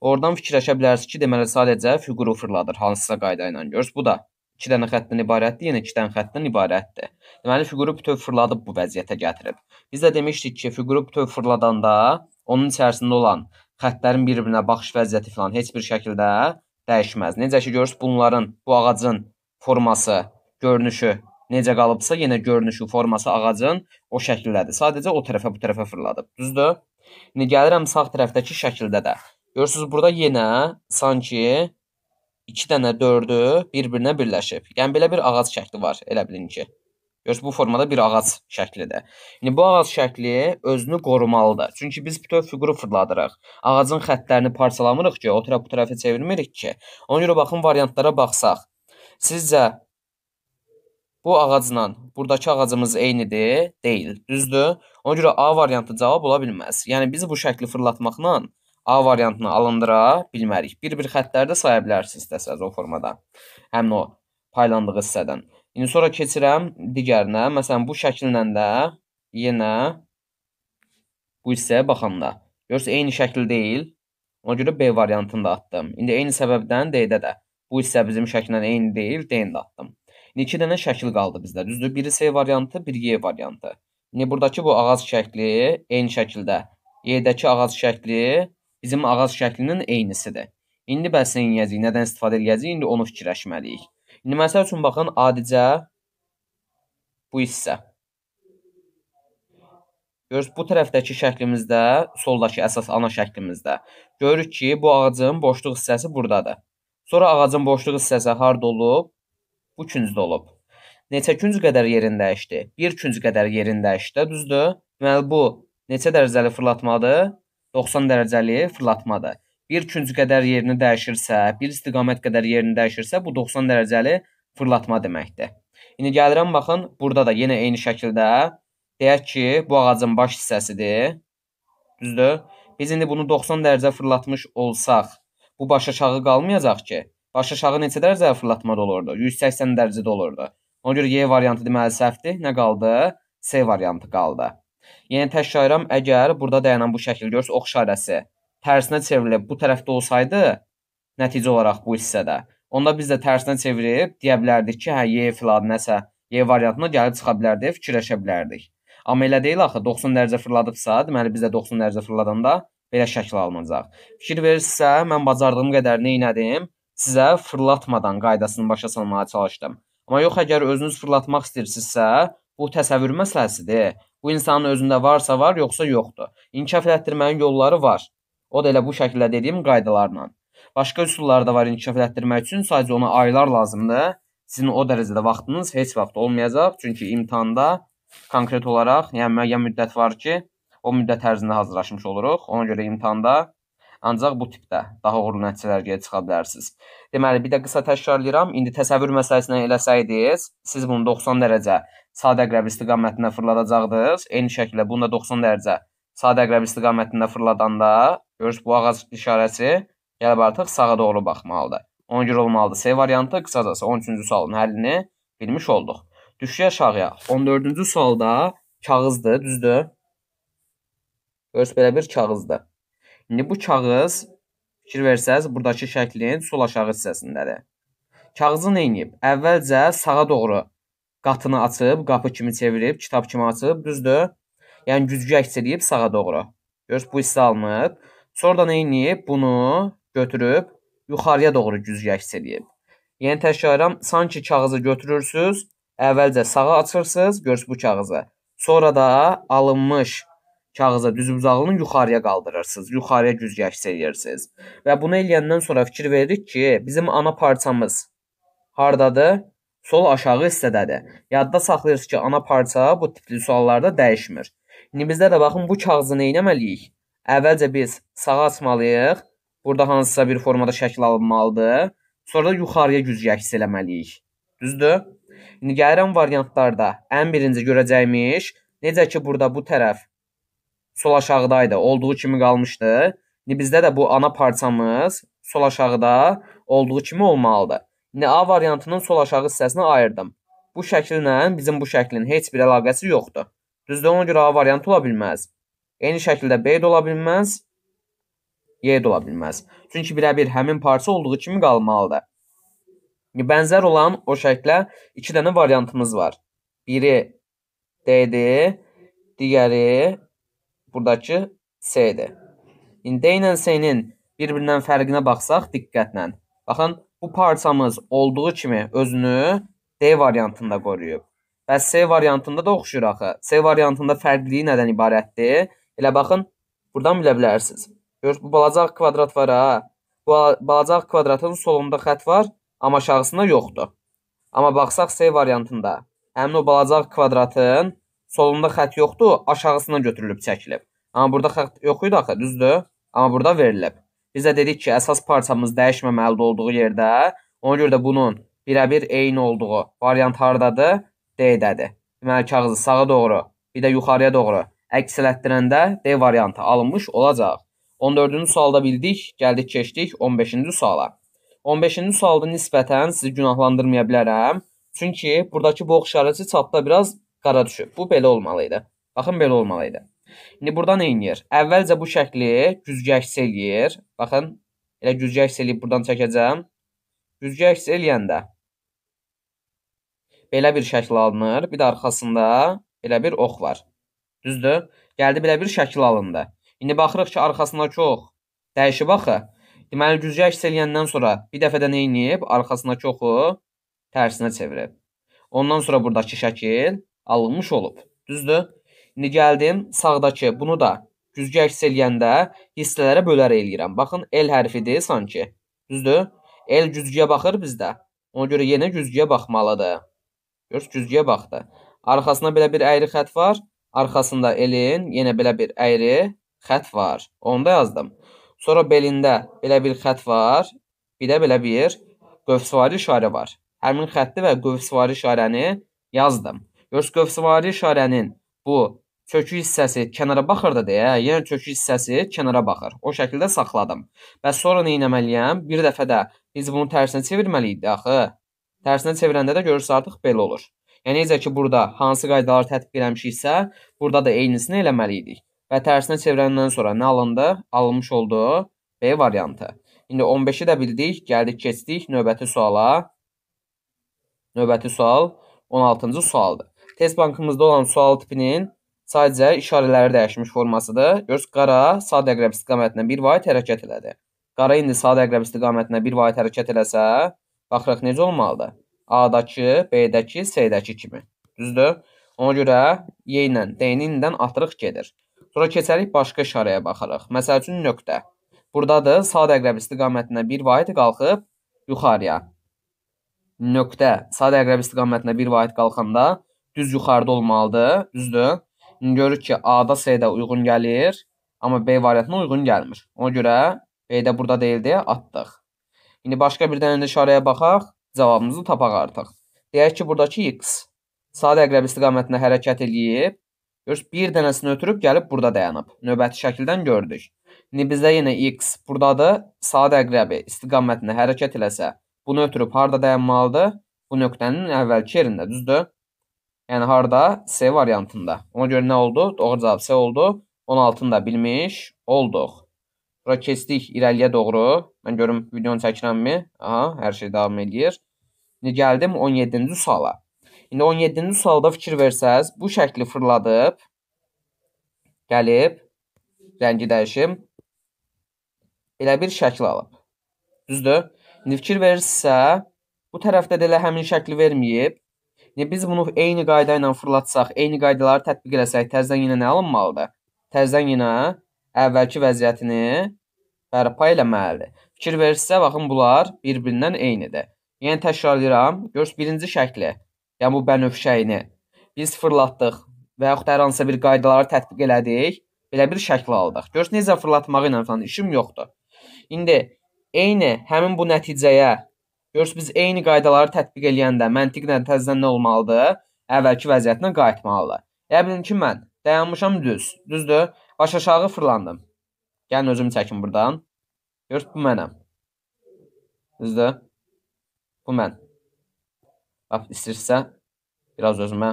Oradan fikirləşə bilərsiniz ki, deməli sadəcə fiquru fırladır hansısa qayda ilə. Görürsüz, bu da 2 dənə xətdən ibarətdir, yenə yəni 2 dənə xətdən ibarətdir. Deməli fiquru bütöv fırladıb bu vəziyyətə gətirib. Biz də demişdik ki, fiquru bütöv fırladanda onun içərisində olan xətlərin bir-birinə baxış vəziyyəti filan heç bir şəkildə dəyişməz. Necə ki görürsüz bunların, bu ağacın forması, görünüşü necə qalıbsa, yenə görünüşü, forması ağacın o şəkildədir. Sadəcə o tərəfə, bu tərəfə fırladıb. Düzdür? İndi gəlirəm sağ tərəfdəki şəkildə də. Görürsünüz burada yenə sanki 2 dənə 4-ü bir-birinə birləşib. Yəni belə bir ağac şəkli var, elə bilin ki. Görürsüz bu formada bir ağac şəklidir. İndi bu ağac şəkli özünü qorumalıdır. Çünki biz bütöv fiquru fırladırıq. Ağacın xəttlərini parçalamırıq ki, o tərəf bu tərəfə çevirmirik ki. Ona görə baxın variantlara baxsaq. Sizcə bu ağacla buradakı ağacımız eynidir? Deyil, düzdür? Ona görə A variantı cavab ola bilməz. Yəni biz bu şəkli fırlatmaqla A variantını alındıra bilmərik. Bir-bir xəttləri də saya bilərsiniz istəsəz o formada. Həmin o paylandığı hissədən. İndi sonra keçirəm digərinə. Məsələn, bu şəkillə də yenə bu hissəyə baxanda. Görürsünüz, eyni şəkil deyil. Ona görə B variantını da atdım. İndi eyni səbəbdən D-də də. Bu hissə bizim şəkillə eyni deyil, D-ni də atdım. İndi iki dənə şəkil qaldı bizdə. Düzdür, biri C variantı, biri Y variantı. İndi buradakı bu ağac şəkli eyni şəkildə. Y-dəki ağac şəkli bizim ağac şəklinin eynisidir. İndi bəs nə edəcəyik, nədən istifadə edəcəyik, indi onu fikirləşməliyik. İndi məsəl üçün baxın adicə bu hissə. Görürüz bu tərəfdəki şəklimizdə, soldakı əsas ana şəklimizdə görürük ki, bu ağacın boşluq hissəsi burdadır. Sonra ağacın boşluq hissəsi harda olub? Bu küncdə olub. Neçə künc qədər yerin dəyişdi? 1 künc qədər yerin dəyişdi, düzdür? Deməli bu neçə dərəcəli fırlatmadır? 90 dərəcəli fırlatmadır. Bir künc qədər yerini dəyişirsə, bir istiqamət qədər yerini dəyişirsə, bu 90 dərəcəli fırlatma deməkdir. İndi gəlirəm baxın, burada da yenə eyni şəkildə deyək ki, bu ağacın baş hissəsidir. Düzdür? Biz indi bunu 90 dərəcə fırlatmış olsaq, bu baş aşağı qalmayacaq ki. Baş aşağı neçə dərəcə fırlatmada olurdu? 180 dərəcədə olurdu. Ona görə Y variantı deməli səhvdir. Nə qaldı? C variantı qaldı. Yəni təkrarım əgər burada dayanan bu şəkil görürsə, ox işarəsi tərsinə çevrilib bu tərəfdə olsaydı, nəticə olaraq bu hissədə, onda biz də tərsinə çevirib deyə bilərdik ki, hə y filan nəsə y variantına gəlib çıxa bilərdik, fikirləşə bilərdik. Amma elə deyil axı, 90 dərəcə fırladıbsa, deməli biz də 90 dərəcə fırladanda belə şəkil alınacaq. Fikir verirsə, mən bacardığım qədər nə etdim? Sizə fırlatmadan qaydasını başa salmağa çalışdım. Amma yox, əgər özünüz fırlatmaq istəyirsinizsə, bu təsəvvür məsələsidir. Bu insanın özündə varsa var, yoxsa yoxdur. İnkişaf elətdirmənin yolları var. O da elə bu şəkildə dediyim qaydalarla. Başqa üsullar da var inkişaf elətdirmək üçün, sadəcə ona aylar lazımdır. Sizin o dərəcədə vaxtınız heç vaxt olmayacaq, çünki imtahanda konkret olaraq, yəni müəyyən müddət var ki, o müddət ərzində hazırlaşmış oluruq. Ona görə imtahanda ancaq bu tipdə daha uğurlu nəticələrə çıxa bilərsiniz. Deməli, bir də qısa təkrarlayıram. İndi təsəvvür məsələsindən eləsəydiniz, siz bunu 90 dərəcə sadə əqrəb istiqamətində fırladacaqdınız. Eyni şəkildə bunda 90 dərəcə sadə əqrəb istiqamətində fırladanda görürsüz bu ağac işarəsi gəlib artıq sağa doğru baxmalıdır. Ona görə olmalıdır C variantı. Qısacası 13-cü sualın həllini bilmiş olduq. Düşək aşağıya. 14-cü sualda kağızdır, düzdür? Görürsüz belə bir kağızdır. İndi bu kağız fikir versəz, buradakı şəklin sol aşağı hissəsindədir. Kağızı nə edib? Əvvəlcə sağa doğru qatını açıb, qapı kimi çevirib, kitab kimi açıb, düzdür? Yəni güzgü əks eləyib sağa doğru. Görürsüz bu hissə alınıb. Sonra da nə edib? Bunu götürüb yuxarıya doğru güzgü əks eləyib. Yəni təkrarım, sanki kağızı götürürsüz, əvvəlcə sağa açırsınız, görürsüz bu kağızı. Sonra da alınmış kağıza düz uzaqlığını yuxarıya qaldırırsınız, yuxarıya güzgü əks eləyirsiniz. Və bunu eləyəndən sonra fikir veririk ki, bizim ana parçamız hardadır? Sol aşağı hissədədir. Yadda saxlayırsınız ki, ana parça bu tipli suallarda dəyişmir. İndi bizdə də baxın bu kağızı nə etməliyik? Əvvəlcə biz sağa açmalıyıq. Burada hansısa bir formada şəkil alınmalıdır. Sonra da yuxarıya gücü əks eləməliyik. Düzdür? İndi gəlirəm variantlarda. Ən birinci görəcəyimiz necə ki burada bu tərəf sol aşağıdaydı. Olduğu kimi qalmışdı. İndi bizdə də bu ana parçamız sol aşağıda olduğu kimi olmalıdır. Nə A variantının sol aşağı hissəsini ayırdım. Bu şəkillə bizim bu şəklin heç bir əlaqəsi yoxdur. Düzdür, ona görə A variantı ola bilməz. Eyni şəkildə B də ola bilməz, Y də ola bilməz. Çünki birəbir həmin parça olduğu kimi qalmalıdır. Bənzər olan o şəklə iki dənə variantımız var. Biri D-dir, digəri buradakı C-dir. İndi D ilə C-nin bir-birindən fərqinə baxsaq diqqətlə. Baxın, Bu parçamız olduğu kimi özünü D variantında qoruyub. Və C variantında da oxşuyur axı. C variantında fərqliyi nədən ibarətdir? Elə baxın, buradan bilə bilərsiniz. Gör, bu balaca kvadrat var ha. Bu balaca kvadratın solunda xətt var, amma aşağısında yoxdur. Amma baxsaq C variantında həmin o balaca kvadratın solunda xətt yoxdur, aşağısından götürülüb çəkilib. Amma burada xətt yox idi axı, düzdür? Amma burada verilib. Biz də dedik ki, əsas parçamız dəyişməməli olduğu yerdə, ona görə də bunun birə-bir eyni olduğu variant hardadır? D-dədir. Deməli kağızı sağa doğru, bir də yuxarıya doğru əks elətdirəndə D variantı alınmış olacaq. 14-cü sualda bildik, gəldik keçdik 15-ci suala. 15-ci sualda nisbətən sizi günahlandırmaya bilərəm. Çünki buradakı box işarəsi çapda biraz qara düşüb. Bu belə olmalı idi. Baxın belə olmalı idi. İndi burada nə eləyir? Əvvəlcə bu şəkli güzgə əks eləyir. Baxın, elə güzgə əks eləyib buradan çəkəcəm. Güzgə əks eləyəndə belə bir şəkil alınır. Bir də arxasında belə bir ox var. Düzdür? Gəldi belə bir şəkil alındı. İndi baxırıq ki, arxasındakı ox dəyişib axı. Deməli güzgə əks eləyəndən sonra bir dəfə də nə edib? Arxasındakı oxu tərsinə çevirib. Ondan sonra buradakı şəkil alınmış olub. Düzdür? İndi gəldim sağdakı. Bunu da güzgü əks eləyəndə hissələrə bölərək eləyirəm. Baxın, L hərfidir sanki. Düzdür? L güzgüyə baxır bizdə. Ona görə yenə güzgüyə baxmalıdır. Görürsüz, güzgüyə baxdı. Arxasında belə bir əyri xətt var. Arxasında elin yenə belə bir əyri xətt var. Onu da yazdım. Sonra belində belə bir xətt var. Bir də belə bir qövsvari işarə var. Həmin xətti və qövsvari işarəni yazdım. Görürsüz, qövsvari işarənin bu Çökü hissəsi kənara baxırdı deyə, yenə çökü hissəsi kənara baxır. O şəkildə saxladım. Və sonra nə etməliyəm? Bir dəfə də biz bunu tərsinə çevirməliyik də axı. Tərsinə çevirəndə də görürsüz artıq belə olur. Yəni necə ki burada hansı qaydaları tətbiq eləmişiksə, burada da eynisini eləməli idik. Və tərsinə çevirəndən sonra nə alındı? Alınmış oldu B variantı. İndi 15-i də bildik, gəldik, keçdik növbəti suala. Növbəti sual 16-cı sualdır. Test bankımızda olan sual tipinin Sadəcə işarələri dəyişmiş formasıdır. Görürsüz qara sağ əqrəb istiqamətinə bir vahid hərəkət elədi. Qara indi sağ əqrəb istiqamətinə bir vahid hərəkət eləsə, baxırıq necə olmalıdır? A-dakı, B-dəki, C-dəki kimi. Düzdür? Ona görə Y ilə D-ni indidən atırıq gedir. Sonra keçərik başqa işarəyə baxarıq. Məsəl üçün nöqtə. Buradadır, sağ əqrəb istiqamətinə bir vahid qalxıb yuxarıya. Nöqtə sağ əqrəb istiqamətinə bir vahid qalxanda düz yuxarıda olmalıdır. Düzdür? Görürük ki, A-da C-də uyğun gəlir, amma B variantına uyğun gəlmir. Ona görə B-də burada deyil deyə atdıq. İndi başqa bir dənə işarəyə baxaq, cavabımızı tapaq artıq. Deyək ki, buradakı x sadə əqrəb istiqamətində hərəkət eləyib, görürüz bir dənəsini ötürüb gəlib burada dayanıb. Növbəti şəkildən gördük. İndi bizdə yenə x buradadır, sadə əqrəbi istiqamətində hərəkət eləsə, bunu ötürüb harda dayanmalıdır? Bu nöqtənin əvvəlki yerində, düzdür? Yəni harda? C variantında. Ona görə nə oldu? Doğru cavab C oldu. 16-nı da bilmiş olduq. Bura keçdik irəliyə doğru. Mən görüm videonu çəkirəmmi? Aha, hər şey davam edir. İndi gəldim 17-ci suala. İndi 17-ci sualda fikir versəz, bu şəkli fırladıb gəlib rəngi dəyişim. Elə bir şəkil alıb. Düzdür? İndi fikir verirsə, bu tərəfdə də elə həmin şəkli verməyib biz bunu eyni qayda ilə fırlatsaq, eyni qaydaları tətbiq eləsək, təzədən yenə nə alınmalıdır? Təzədən yenə əvvəlki vəziyyətini bərpa eləməlidir. Fikir verirsə, baxın, bunlar bir-birindən eynidir. Yəni, təkrarlayıram, görürsünüz, birinci şəkli, yəni bu bənövşəyini biz fırlatdıq və yaxud hər hansısa bir qaydaları tətbiq elədik, belə bir şəkl aldıq. Görürsünüz, necə fırlatmağı ilə falan işim yoxdur. İndi eyni həmin bu nəticəyə Görürsüz, biz eyni qaydaları tətbiq eləyəndə məntiqlə təzədən nə olmalıdır? Əvvəlki vəziyyətinə qayıtmalıdır. Elə bilin ki, mən dayanmışam düz. Düzdür? Baş aşağı fırlandım. Gəlin özümü çəkin burdan. Görürsüz, bu mənəm. Düzdür? Bu mən. Bax, istəyirsə biraz özümə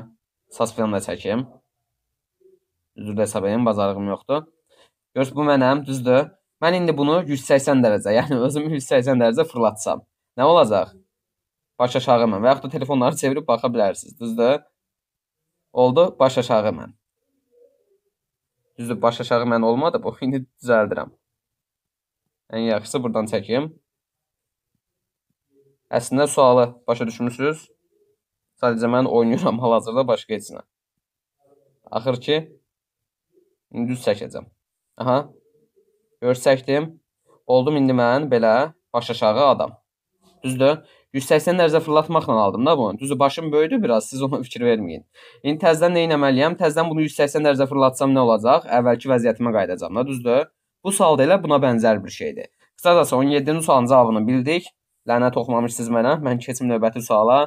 saz filan da çəkim. Üzr də hesab edin, bacarığım yoxdur. Görürsüz, bu mənəm, düzdür? Mən indi bunu 180 dərəcə, <laughs> yəni özümü 180 dərəcə fırlatsam. Nə olacaq? Baş aşağı mən. Və yaxud da telefonları çevirib baxa bilərsiniz. Düzdür? Oldu baş aşağı mən. Düzdür, baş aşağı mən olmadı. Bu indi düzəldirəm. Ən yaxşısı burdan çəkim. Əslində sualı başa düşmüsünüz. Sadəcə mən oynayıram <laughs> hal-hazırda başqa heçinə. Axır ki düz çəkəcəm. Aha. Görsəkdim. Oldum indi mən belə baş aşağı adam. Düzdür? 180 dərəcə fırlatmaqla aldım da bunu. Düzdür, başım böyüdü biraz. Siz ona fikir verməyin. İndi təzədən nə etməliyəm? Təzədən bunu 180 dərəcə fırlatsam nə olacaq? Əvvəlki vəziyyətimə qayıdacağam da, düzdür? Bu sual da elə buna bənzər bir şeydir. Qısacası 17-ci sualın cavabını bildik. Lənət oxumamışsınız mənə. Mən keçim növbəti suala.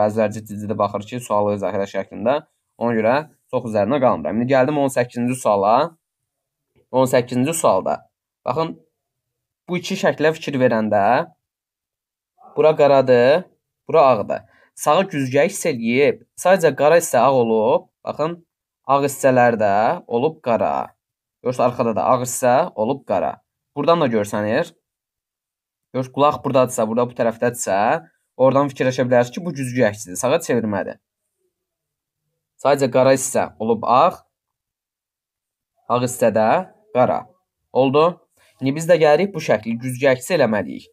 Bəziləri ciddi-ciddi baxır ki, sualı zahirə şəklində. Ona görə çox üzərinə qalmıram. İndi gəldim 18-ci suala. 18-ci sualda baxın bu iki şəklə fikir verəndə Bura qaradır, bura ağdır. Sağı güzgə hiss eləyib, sadəcə qara hissə ağ olub. Baxın, ağ hissələr də olub qara. Görsə arxada da ağ hissə olub qara. Buradan da görsənir. Gör qulaq burdadırsa, burada bu tərəfdədirsə, oradan fikirləşə bilərsiniz ki, bu güzgü əksidir, sağa çevirmədir. Sadəcə qara hissə olub ağ, ağ hissə də qara. Oldu? İndi biz də gəlirik bu şəkli güzgü əksi eləməliyik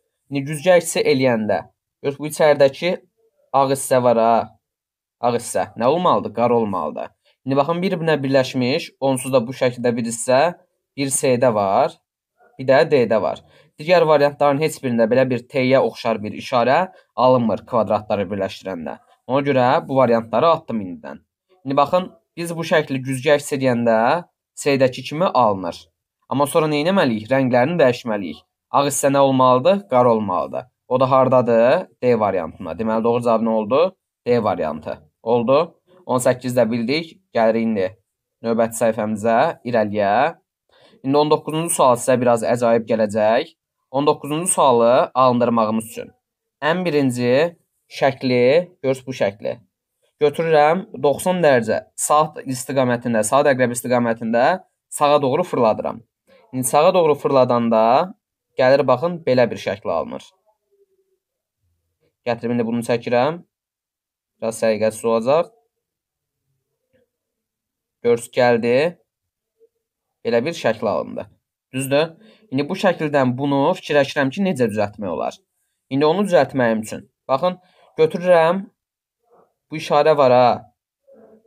güzgə hissə eləyəndə, yox bu içəridəki ağ hissə var ha. Ağ hissə nə olmalıdır? Qara olmalıdır. İndi baxın bir-birinə birləşmiş, onsuz da bu şəkildə bir hissə bir C-də var, bir də D-də var. Digər variantların heç birində belə bir T-yə oxşar bir işarə alınmır kvadratları birləşdirəndə. Ona görə bu variantları atdım indidən. İndi baxın, biz bu şəkli güzgə əks edəndə C-dəki kimi alınır. Amma sonra nə etməliyik? Rənglərini dəyişməliyik. Ağ hissə nə olmalıdır? Qar olmalıdır. O da hardadır? D variantında. Deməli doğru cavab nə oldu? D variantı. Oldu. 18 də bildik. Gəlirik indi növbəti səhifəmizə irəliyə. İndi 19-cu sual sizə biraz əcaib gələcək. 19-cu sualı alındırmağımız üçün. Ən birinci şəkli, göz bu şəkli. Götürürəm 90 dərəcə saat istiqamətində, saat əqrəb istiqamətində sağa doğru fırladıram. İndi sağa doğru fırladanda Gəlir baxın, belə bir şəkl alınır. Gətirib indi bunu çəkirəm. Biraz səliqəsiz olacaq. Görs gəldi. Belə bir şəkl alındı. Düzdür? İndi bu şəkildən bunu fikirləşirəm ki, necə düzəltmək olar. İndi onu düzəltməyim üçün. Baxın, götürürəm. Bu işarə var ha.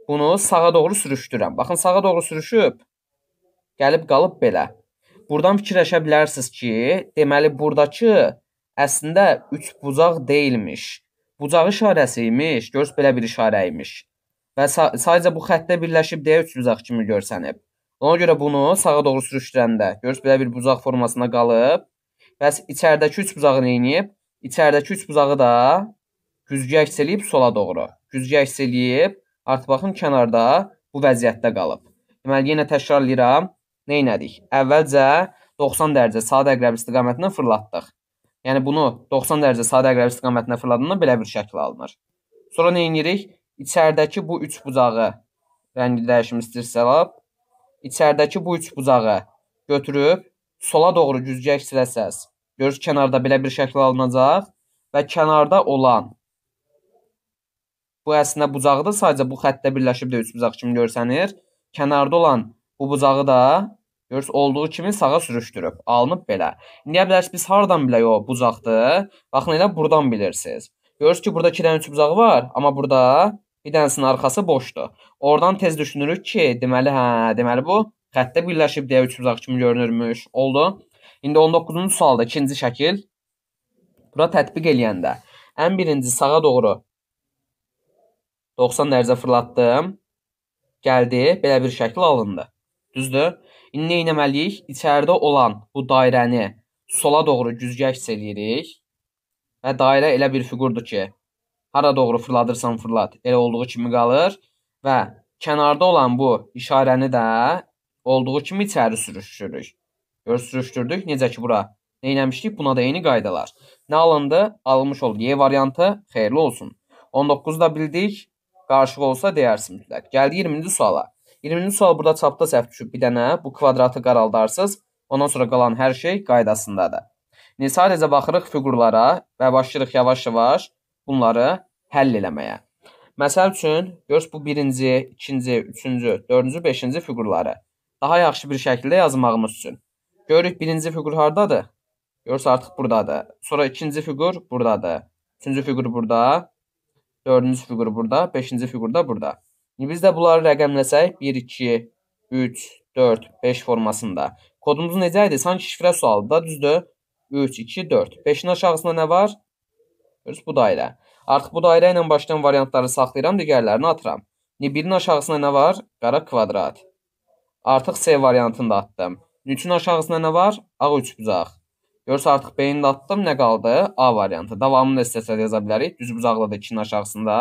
Bunu sağa doğru sürüşdürürəm. Baxın, sağa doğru sürüşüb. Gəlib qalıb belə. Buradan fikirləşə bilərsiniz ki, deməli burdakı əslində 3 bucaq deyilmiş. Bucaq işarəsi imiş, görs belə bir işarə imiş. Və sa sadəcə bu xəttdə birləşib deyə 3 bucaq kimi görsənib. Ona görə bunu sağa doğru sürüşdürəndə görs belə bir bucaq formasında qalıb. Bəs içəridəki 3 bucağı nəyinib? İçəridəki 3 bucağı da güzgüyə əks eləyib sola doğru. Güzgüyə əks eləyib artıq baxın kənarda bu vəziyyətdə qalıb. Deməli yenə təkrarlayıram neynədik? Əvvəlcə 90 dərəcə saat əqrəb istiqamətinə fırlatdıq. Yəni bunu 90 dərəcə saat əqrəb istiqamətinə fırladanda belə bir şəkil alınır. Sonra nə edirik? İçəridəki bu üç bucağı rəngi dəyişimi istəyirsələr, içəridəki bu üç bucağı götürüb sola doğru güzgə əksirəsəz, görürsüz kənarda belə bir şəkil alınacaq və kənarda olan bu əslində bucağıdır, sadəcə bu xəttdə birləşib də üç bucaq kimi görsənir. Kənarda olan bu bucağı da Görürsüz, olduğu kimi sağa sürüşdürüb. Alınıb belə. İndiyə bilərsiniz, biz hardan bilək o bucaqdır? Baxın, elə buradan bilirsiniz. Görürsüz ki, burada 2 dənə üç bucağı var, amma burada bir dənəsinin arxası boşdur. Oradan tez düşünürük ki, deməli, hə, deməli bu xəttə birləşib deyə üç bucaq kimi görünürmüş. Oldu. İndi 19-cu sualda ikinci şəkil. Bura tətbiq eləyəndə ən birinci sağa doğru 90 dərəcə fırlatdım. Gəldi, belə bir şəkil alındı. Düzdür? İndi nə etməliyik? İçəridə olan bu dairəni sola doğru güzgəks eləyirik. Və dairə elə bir fiqurdur ki, hara doğru fırladırsan fırlat, elə olduğu kimi qalır və kənarda olan bu işarəni də olduğu kimi içəri sürüşdürürük. Gör sürüşdürdük. Necə ki bura nə etmişdik? Buna da eyni qaydalar. Nə alındı? Alınmış oldu. Y variantı xeyirli olsun. 19-da bildik. Qarışıq olsa deyərsin mütləq. Gəldi 20-ci suala. 20-ci sual burada çapda səhv düşüb bir dənə. Bu kvadratı qaraldarsınız. Ondan sonra qalan hər şey qaydasındadır. İndi sadəcə baxırıq fiqurlara və başlayırıq yavaş-yavaş bunları həll eləməyə. Məsəl üçün, görürüz bu birinci, ikinci, üçüncü, dördüncü, beşinci fiqurları daha yaxşı bir şəkildə yazmağımız üçün. Görürük birinci fiqur hardadır? Görürüz artıq buradadır. Sonra ikinci fiqur buradadır. Üçüncü fiqur burada. Dördüncü fiqur burada. Beşinci fiqur da burada. İndi biz də bunları rəqəmləsək 1 2 3 4 5 formasında. Kodumuz necə idi? Sanki şifrə sualıdır da, düzdür? 3 2 4. 5-in aşağısında nə var? Görürsüz bu dairə. Artıq bu dairə ilə başlayan variantları saxlayıram, digərlərini atıram. İndi 1-in aşağısında nə var? Qara kvadrat. Artıq C variantını da atdım. 3-ün aşağısında nə var? Ağ üçbucaq. Görsə artıq B-ni də atdım, nə qaldı? A variantı. Davamını da istəsək yaza bilərik. Düz bucaqla da 2-nin aşağısında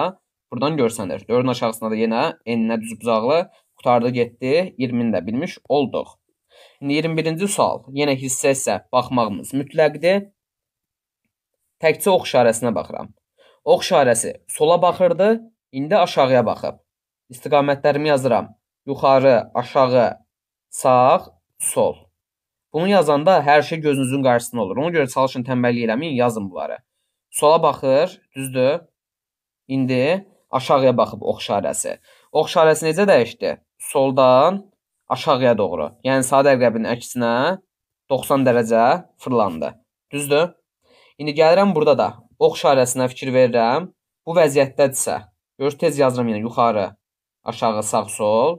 Buradan görsənir. 4-ün aşağısına da yenə eninə düz bucaqlı qutardı getdi. 20-ni də bilmiş olduq. İndi 21-ci sual. Yenə hissə isə baxmağımız mütləqdir. Təkcə ox işarəsinə baxıram. Ox işarəsi sola baxırdı, indi aşağıya baxıb. İstiqamətlərimi yazıram. Yuxarı, aşağı, sağ, sol. Bunu yazanda hər şey gözünüzün qarşısında olur. Ona görə çalışın tənbəllik eləməyin, yazın bunları. Sola baxır, düzdür? İndi aşağıya baxıb ox işarəsi. Ox işarəsi necə dəyişdi? Soldan aşağıya doğru. Yəni saat əqrəbinin əksinə 90 dərəcə fırlandı. Düzdür? İndi gəlirəm burada da ox işarəsinə fikir verirəm. Bu vəziyyətdədirsə, gör tez yazıram yenə yuxarı, aşağı, sağ, sol.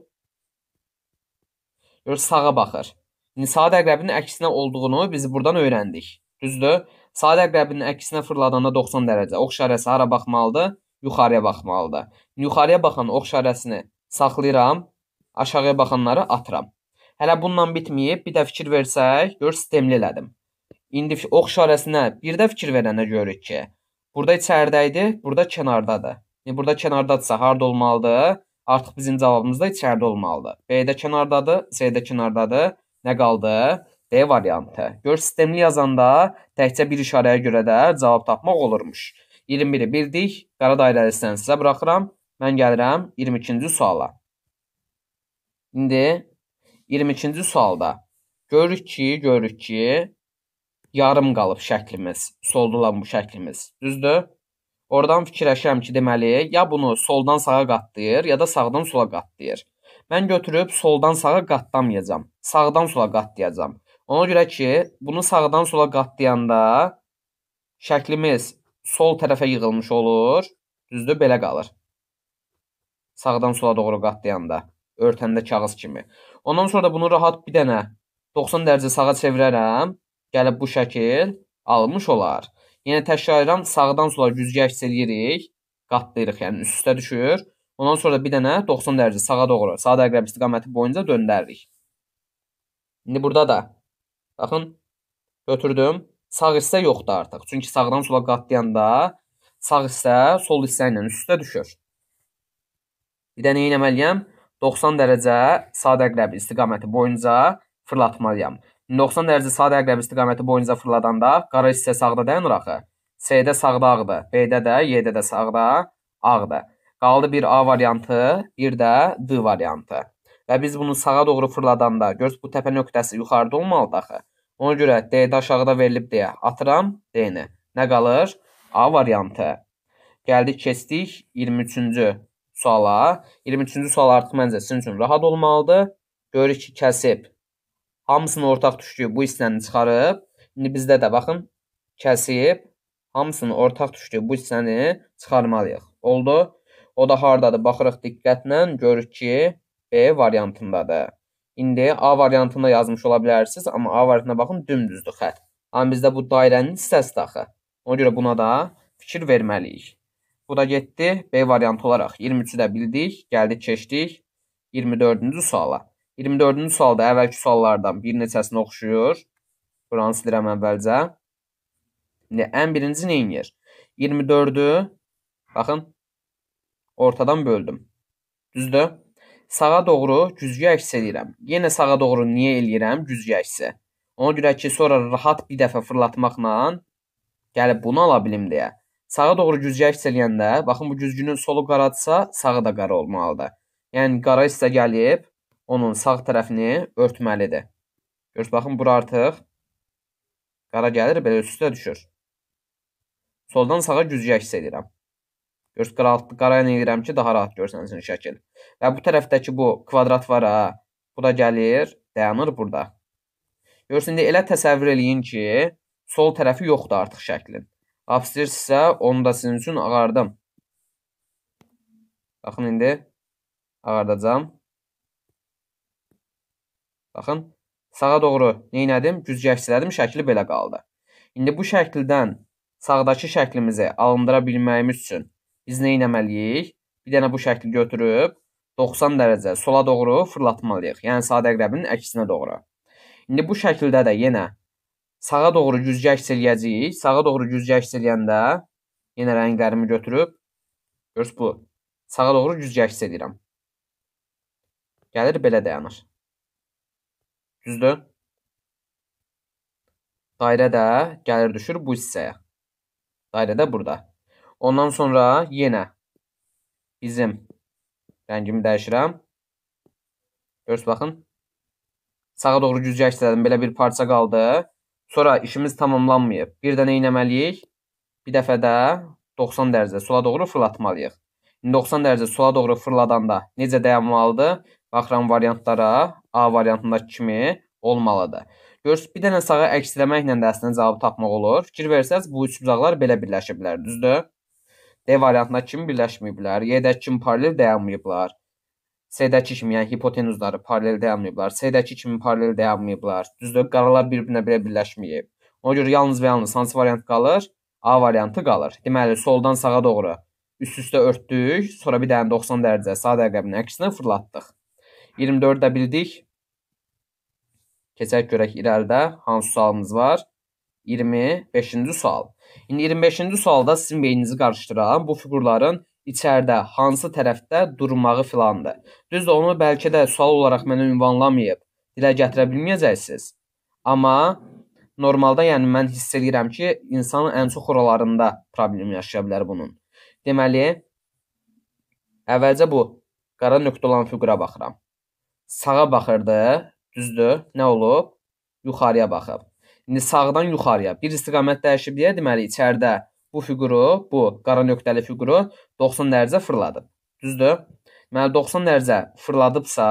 Gör sağa baxır. İndi saat əqrəbinin əksinə olduğunu biz buradan öyrəndik. Düzdür? Saat əqrəbinin əksinə fırladanda 90 dərəcə. Ox işarəsi hara baxmalıdır? yuxarıya baxmalıdır. Yuxarıya baxan oxşarəsini saxlayıram, aşağıya baxanları atıram. Hələ bununla bitməyib, bir də fikir versək, gör sistemli elədim. İndi oxşarəsinə bir də fikir verəndə görürük ki, burada içəridə idi, burada kənardadır. Yəni burada kənardadsa harda olmalıdır? Artıq bizim cavabımız da içəridə olmalıdır. B-də kənardadır, C-də kənardadır. Nə qaldı? D variantı. Gör sistemli yazanda təkcə bir işarəyə görə də cavab tapmaq olurmuş. 21-i bildik. Qara dairəsindən sizə buraxıram. Mən gəlirəm 22-ci suala. İndi 22-ci sualda görürük ki, görürük ki, yarım qalıb şəklimiz, soldulan bu şəklimiz. Düzdür? Oradan fikirləşirəm ki, deməli, ya bunu soldan sağa qatlayır, ya da sağdan sola qatlayır. Mən götürüb soldan sağa qatlamayacam. Sağdan sola qatlayacam. Ona görə ki, bunu sağdan sola qatlayanda şəklimiz sol tərəfə yığılmış olur. Düzdür, belə qalır. Sağdan sola doğru qatlayanda, örtəndə kağız kimi. Ondan sonra da bunu rahat bir dənə 90 dərəcə sağa çevirərəm, gəlib bu şəkil almış olar. Yəni təkrarlayıram, sağdan sola güzgə əks eləyirik, qatlayırıq, yəni üst üstə düşür. Ondan sonra da bir dənə 90 dərəcə sağa doğru, saat əqrəb istiqaməti boyunca döndəririk. İndi burada da baxın götürdüm, Sağ hissə yoxdur artıq. Çünki sağdan sola qatlayanda sağ hissə sol hissə ilə üstə düşür. Bir də nə etməliyəm? 90 dərəcə sadə əqrəb istiqaməti boyunca fırlatmalıyam. 90 dərəcə sadə əqrəb istiqaməti boyunca fırladanda qara hissə sağda dayanır axı. C-də sağda ağdır, B-də də, Y-də də sağda ağdır. Qaldı bir A variantı, bir də D variantı. Və biz bunu sağa doğru fırladanda, görürüz bu təpə nöqtəsi yuxarıda olmalıdır axı. Ona görə D-də aşağıda verilib deyə atıram D-ni. Nə qalır? A variantı. Gəldik, keçdik 23-cü suala. 23-cü sual artıq məncə sizin üçün rahat olmalıdır. Görürük ki, kəsib. Hamısını ortaq düşdüyü bu hissəni çıxarıb. İndi bizdə də baxın, kəsib. Hamısını ortaq düşdüyü bu hissəni çıxarmalıyıq. Oldu. O da hardadır? Baxırıq diqqətlə, görürük ki, B variantındadır. İndi A variantında yazmış ola bilərsiniz, amma A variantına baxın, dümdüzdür xətt. Amma bizdə bu dairənin hissəsidir axı. Ona görə buna da fikir verməliyik. Bu da getdi B variantı olaraq. 23-ü də bildik, gəldik, keçdik 24-cü suala. 24-cü sualda əvvəlki suallardan bir neçəsini oxşuyur. Buranı silirəm əvvəlcə. İndi ən birinci neyinir? 24-ü, baxın, ortadan böldüm. Düzdür? sağa doğru güzgü əks edirəm. Yenə sağa doğru niyə eləyirəm güzgü əksi? Ona görə ki, sonra rahat bir dəfə fırlatmaqla gəlib bunu ala bilim deyə. Sağa doğru güzgü əks eləyəndə, baxın bu güzgünün solu qaradsa, sağı da qara olmalıdır. Yəni qara hissə gəlib onun sağ tərəfini örtməlidir. Görürsüz, baxın bura artıq qara gəlir, belə üstə düşür. Soldan sağa güzgü əks edirəm. 446 qara ilə edirəm ki, daha rahat görsənsin şəkil. Və bu tərəfdəki bu kvadrat var ha. Bu da gəlir, dayanır burada. Görsün, elə təsəvvür eləyin ki, sol tərəfi yoxdur artıq şəklin. Abstirsə, onu da sizin üçün ağardım. Baxın, indi ağardacam. Baxın, sağa doğru neynədim? Güzgəksizlədim, şəkli belə qaldı. İndi bu şəkildən sağdakı şəklimizi alındıra bilməyimiz üçün Biz nə etməliyik? Bir dənə bu şəkli götürüb 90 dərəcə sola doğru fırlatmalıyıq. Yəni sadə əqrəbin əksinə doğru. İndi bu şəkildə də yenə sağa doğru güzgü əks eləyəcəyik. Sağa doğru güzgü əks eləyəndə yenə rənglərimi götürüb görs bu. Sağa doğru güzgü əks eləyirəm. Gəlir belə dayanır. Düzdür? Dairə də gəlir düşür bu hissəyə. Dairə də burada. Ondan sonra yenə bizim rəngimi dəyişirəm. Görürsünüz, baxın. Sağa doğru güzgə işlədim. Belə bir parça qaldı. Sonra işimiz tamamlanmayıb. Bir də nə eləməliyik? Bir dəfə də 90 dərəcə sola doğru fırlatmalıyıq. 90 dərəcə sola doğru fırladanda necə dayanmalıdır? Baxıram variantlara, A variantındakı kimi olmalıdır. Görürsünüz, bir dənə sağa əks eləməklə də əslində cavabı tapmaq olur. Fikir versəz, bu üç bucaqlar belə birləşə bilər, düzdür? D e variantında kimi birləşməyiblər, Y-dəki kimi paralel dayanmayıblar. C-dəki kimi, yəni hipotenuzları paralel dayanmayıblar, C-dəki kimi paralel dayanmayıblar. Düzdür, qaralar bir-birinə belə birləşməyib. Ona görə yalnız və yalnız hansı variant qalır? A variantı qalır. Deməli, soldan sağa doğru üst-üstə örtdük, sonra bir dənə 90 dərəcə sağ əqrəbin əksinə fırlatdıq. 24 də bildik. Keçək görək irəlidə hansı sualımız var? 25-ci sual. İndi 25-ci sualda sizin beyninizi qarışdıran bu fiqurların içəridə hansı tərəfdə durmağı filandır. Düzdür, onu bəlkə də sual olaraq mənə ünvanlamayıb dilə gətirə bilməyəcəksiniz. Amma normalda, yəni mən hiss eləyirəm ki, insanın ən çox oralarında problem yaşaya bilər bunun. Deməli, əvvəlcə bu qara nöqtə olan fiqura baxıram. Sağa baxırdı, düzdür? Nə olub? Yuxarıya baxıb. İndi sağdan yuxarıya bir istiqamət dəyişib deyə deməli içəridə bu fiquru, bu qara nöqtəli fiquru 90 dərəcə fırladıb. Düzdür? Deməli 90 dərəcə fırladıbsa,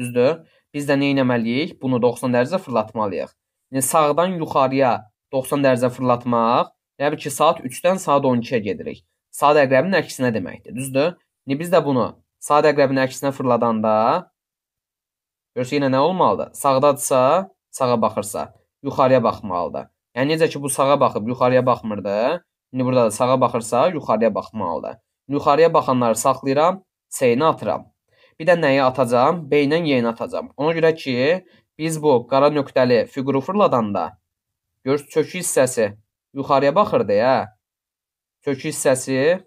düzdür? Biz də nə etməliyik? Bunu 90 dərəcə fırlatmalıyıq. İndi sağdan yuxarıya 90 dərəcə fırlatmaq, yəni ki, saat 3-dən saat 12-yə gedirik. Saat əqrəbinin əksinə deməkdir, düzdür? İndi biz də bunu saat əqrəbinin əksinə fırladanda görsə yenə nə olmalıdır? Sağdadsa, sağa baxırsa yuxarıya baxmalıdır. Yəni necə ki bu sağa baxıb yuxarıya baxmır da, indi burada da sağa baxırsa yuxarıya baxmalıdır. Yuxarıya baxanları saxlayıram, C-ni atıram. Bir də nəyi atacağam? B-lə Y-ni atacağam. Ona görə ki, biz bu qara nöqtəli fiquru fırladanda gör çökü hissəsi yuxarıya baxırdı ya. Çökü hissəsi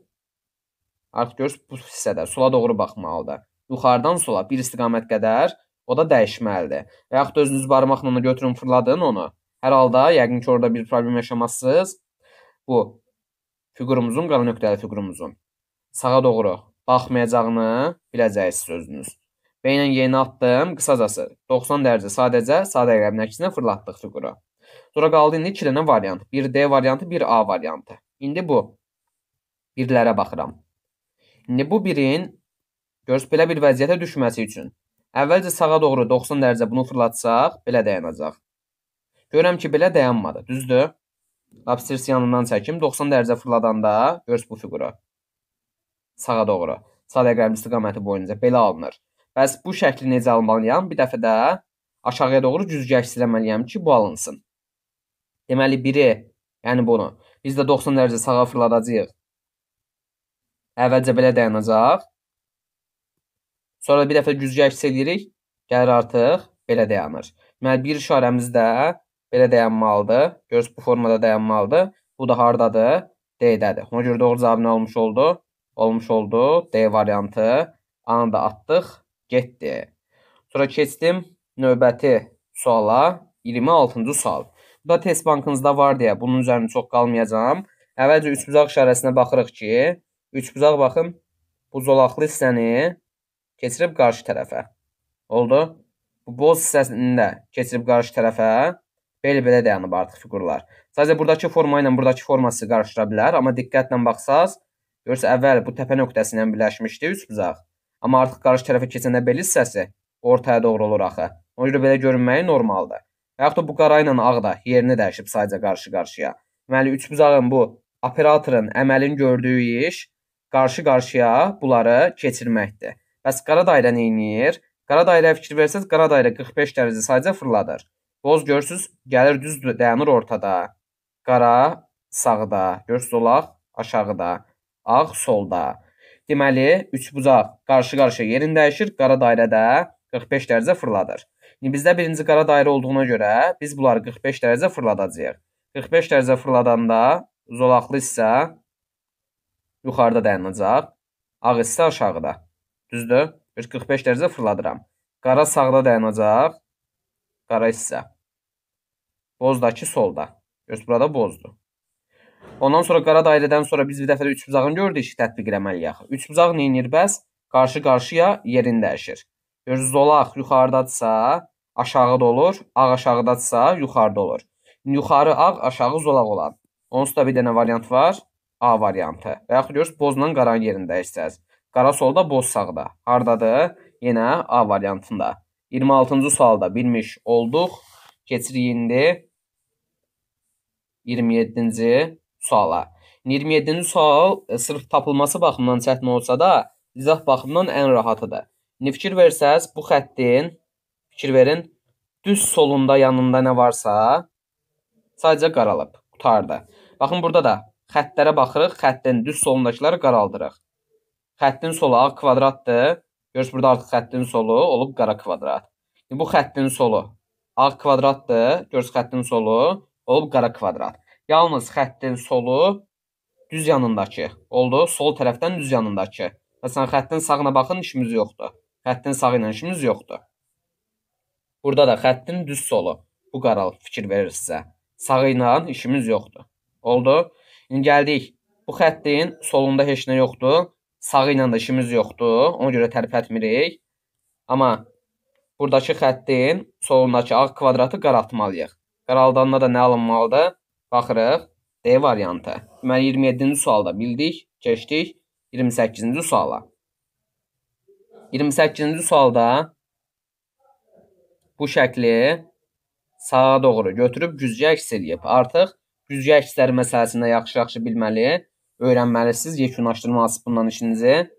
artıq gör bu hissədə sola doğru baxmalıdır. Yuxarıdan sola bir istiqamət qədər O da dəyişməlidir. Və yaxud da özünüz barmaqla götürün, fırladın onu. Hər halda yəqin ki, orada bir problem yaşamazsınız. Bu fiqurumuzun, qara nöqtəli fiqurumuzun sağa doğru baxmayacağını biləcəksiniz özünüz. Beynən yeni atdım, qısacası 90 dərəcə sadəcə sadə rəqəmin əksinə fırlatdıq fiquru. Sonra qaldı indi 2 dənə variant. 1D variantı, 1A variantı. İndi bu birlərə baxıram. İndi bu birin görüş belə bir vəziyyətə düşməsi üçün Əvvəlcə sağa doğru 90 dərəcə bunu fırlatsaq, belə dayanacaq. Görəm ki, belə dayanmadı, düzdür? Lapsters yanından çəkim, 90 dərəcə fırladanda görs bu fiqura. Sağa doğru. Sağ diaqram istiqaməti boyunca belə alınır. Bəs bu şəkli necə almalıyam? Bir dəfə də aşağıya doğru cüzgə əksirləməliyəm ki, bu alınsın. Deməli, biri, yəni bunu, biz də 90 dərəcə sağa fırladacağıq. Əvvəlcə belə dayanacaq. Sonra bir dəfə güzgə əks edirik. Gəlir artıq belə dayanır. Deməli bir işarəmizdə belə dayanmalıdır. Görürsüz bu formada dayanmalıdır. Bu da hardadır? D-dədir. Ona görə doğru cavab nə olmuş oldu? Olmuş oldu D variantı. Anı da atdıq. Getdi. Sonra keçdim növbəti suala. 26-cı sual. Bu da test bankınızda var deyə bunun üzərinə çox qalmayacağam. Əvvəlcə üç bucaq işarəsinə baxırıq ki, üç bucaq baxın, bu zolaqlı hissəni keçirib qarşı tərəfə. Oldu? Bu boz hissəsində keçirib qarşı tərəfə belə-belə dayanıb artıq fiqurlar. Sadəcə buradakı forma ilə buradakı forması qarışdıra bilər, amma diqqətlə baxsaz, görürsüz əvvəl bu təpə nöqtəsi ilə birləşmişdi üst bucaq. Amma artıq qarşı tərəfə keçəndə bel hissəsi ortaya doğru olur axı. Ona görə belə görünməyi normaldır. Və yaxud da bu qara ilə ağ da yerini dəyişib sadəcə qarşı-qarşıya. Deməli üç bucağın bu operatorun əməlin gördüyü iş qarşı-qarşıya bunları keçirməkdir. Bəs qara dairə nə edir? Qara dairəyə fikir versəz, qara dairə 45 dərəcə sadəcə fırladır. Boz görürsüz, gəlir düz dayanır ortada. Qara sağda, görürsüz olaq aşağıda, ağ solda. Deməli, üçbucaq qarşı-qarşıya yerini dəyişir, qara dairədə 45 dərəcə fırladır. İndi bizdə birinci qara dairə olduğuna görə biz bunları 45 dərəcə fırladacağıq. 45 dərəcə fırladanda zolaqlı isə yuxarıda dayanacaq, ağ isə aşağıda. Düzdür? 145 dərəcə fırladıram. Qara sağda dayanacaq. Qara hissə. Bozdakı solda. Göz burada bozdur. Ondan sonra qara dairədən sonra biz bir dəfə də üç bucağın gördük ki, tətbiq eləməliyik. Üç bucaq nə edir bəs? Qarşı-qarşıya yerini dəyişir. Görürsüz, zolaq yuxarıdadsa aşağıda olur, ağ aşağıdadsa yuxarıda olur. Yuxarı ağ, aşağı zolaq olan. Onsuz da bir dənə variant var. A variantı. Və yaxud görürsüz, bozla qaranın yerini dəyişsəz. Qara solda, boz sağda. Hardadır? Yenə A variantında. 26-cı sualda bilmiş olduq. Keçirik indi 27-ci suala. 27-ci sual e, sırf tapılması baxımından çətin olsa da, izah baxımından ən rahatıdır. İndi fikir versəz, bu xəttin, fikir verin, düz solunda, yanında nə varsa, sadəcə qaralıb, qutardı. Baxın, burada da xəttlərə baxırıq, xəttin düz solundakıları qaraldırıq. Xəttin solu ağ kvadratdır. Görürsüz burada artıq xəttin solu olub qara kvadrat. İndi bu xəttin solu ağ kvadratdır. Görürsüz xəttin solu olub qara kvadrat. Yalnız xəttin solu düz yanındakı oldu. Sol tərəfdən düz yanındakı. Məsələn, xəttin sağına baxın, işimiz yoxdur. Xəttin sağı ilə işimiz yoxdur. Burada da xəttin düz solu. Bu qaral fikir verir sizə. Sağı ilə işimiz yoxdur. Oldu. İndi gəldik. Bu xəttin solunda heç nə yoxdur. Sağı ilə də işimiz yoxdur. Ona görə tərpətmirik. Amma buradakı xəttin solundakı ağ kvadratı qaraltmalıyıq. Qaraldanda da nə alınmalıdır? Baxırıq. D variantı. Deməli 27-ci sualda bildik, keçdik 28-ci suala. 28-ci sualda bu şəkli sağa doğru götürüb güzgü əks eləyib. Artıq güzgü əksləri məsələsində yaxşı-yaxşı bilməli öyrənməlisiniz. Yekunlaşdırmalısınız bundan işinizi.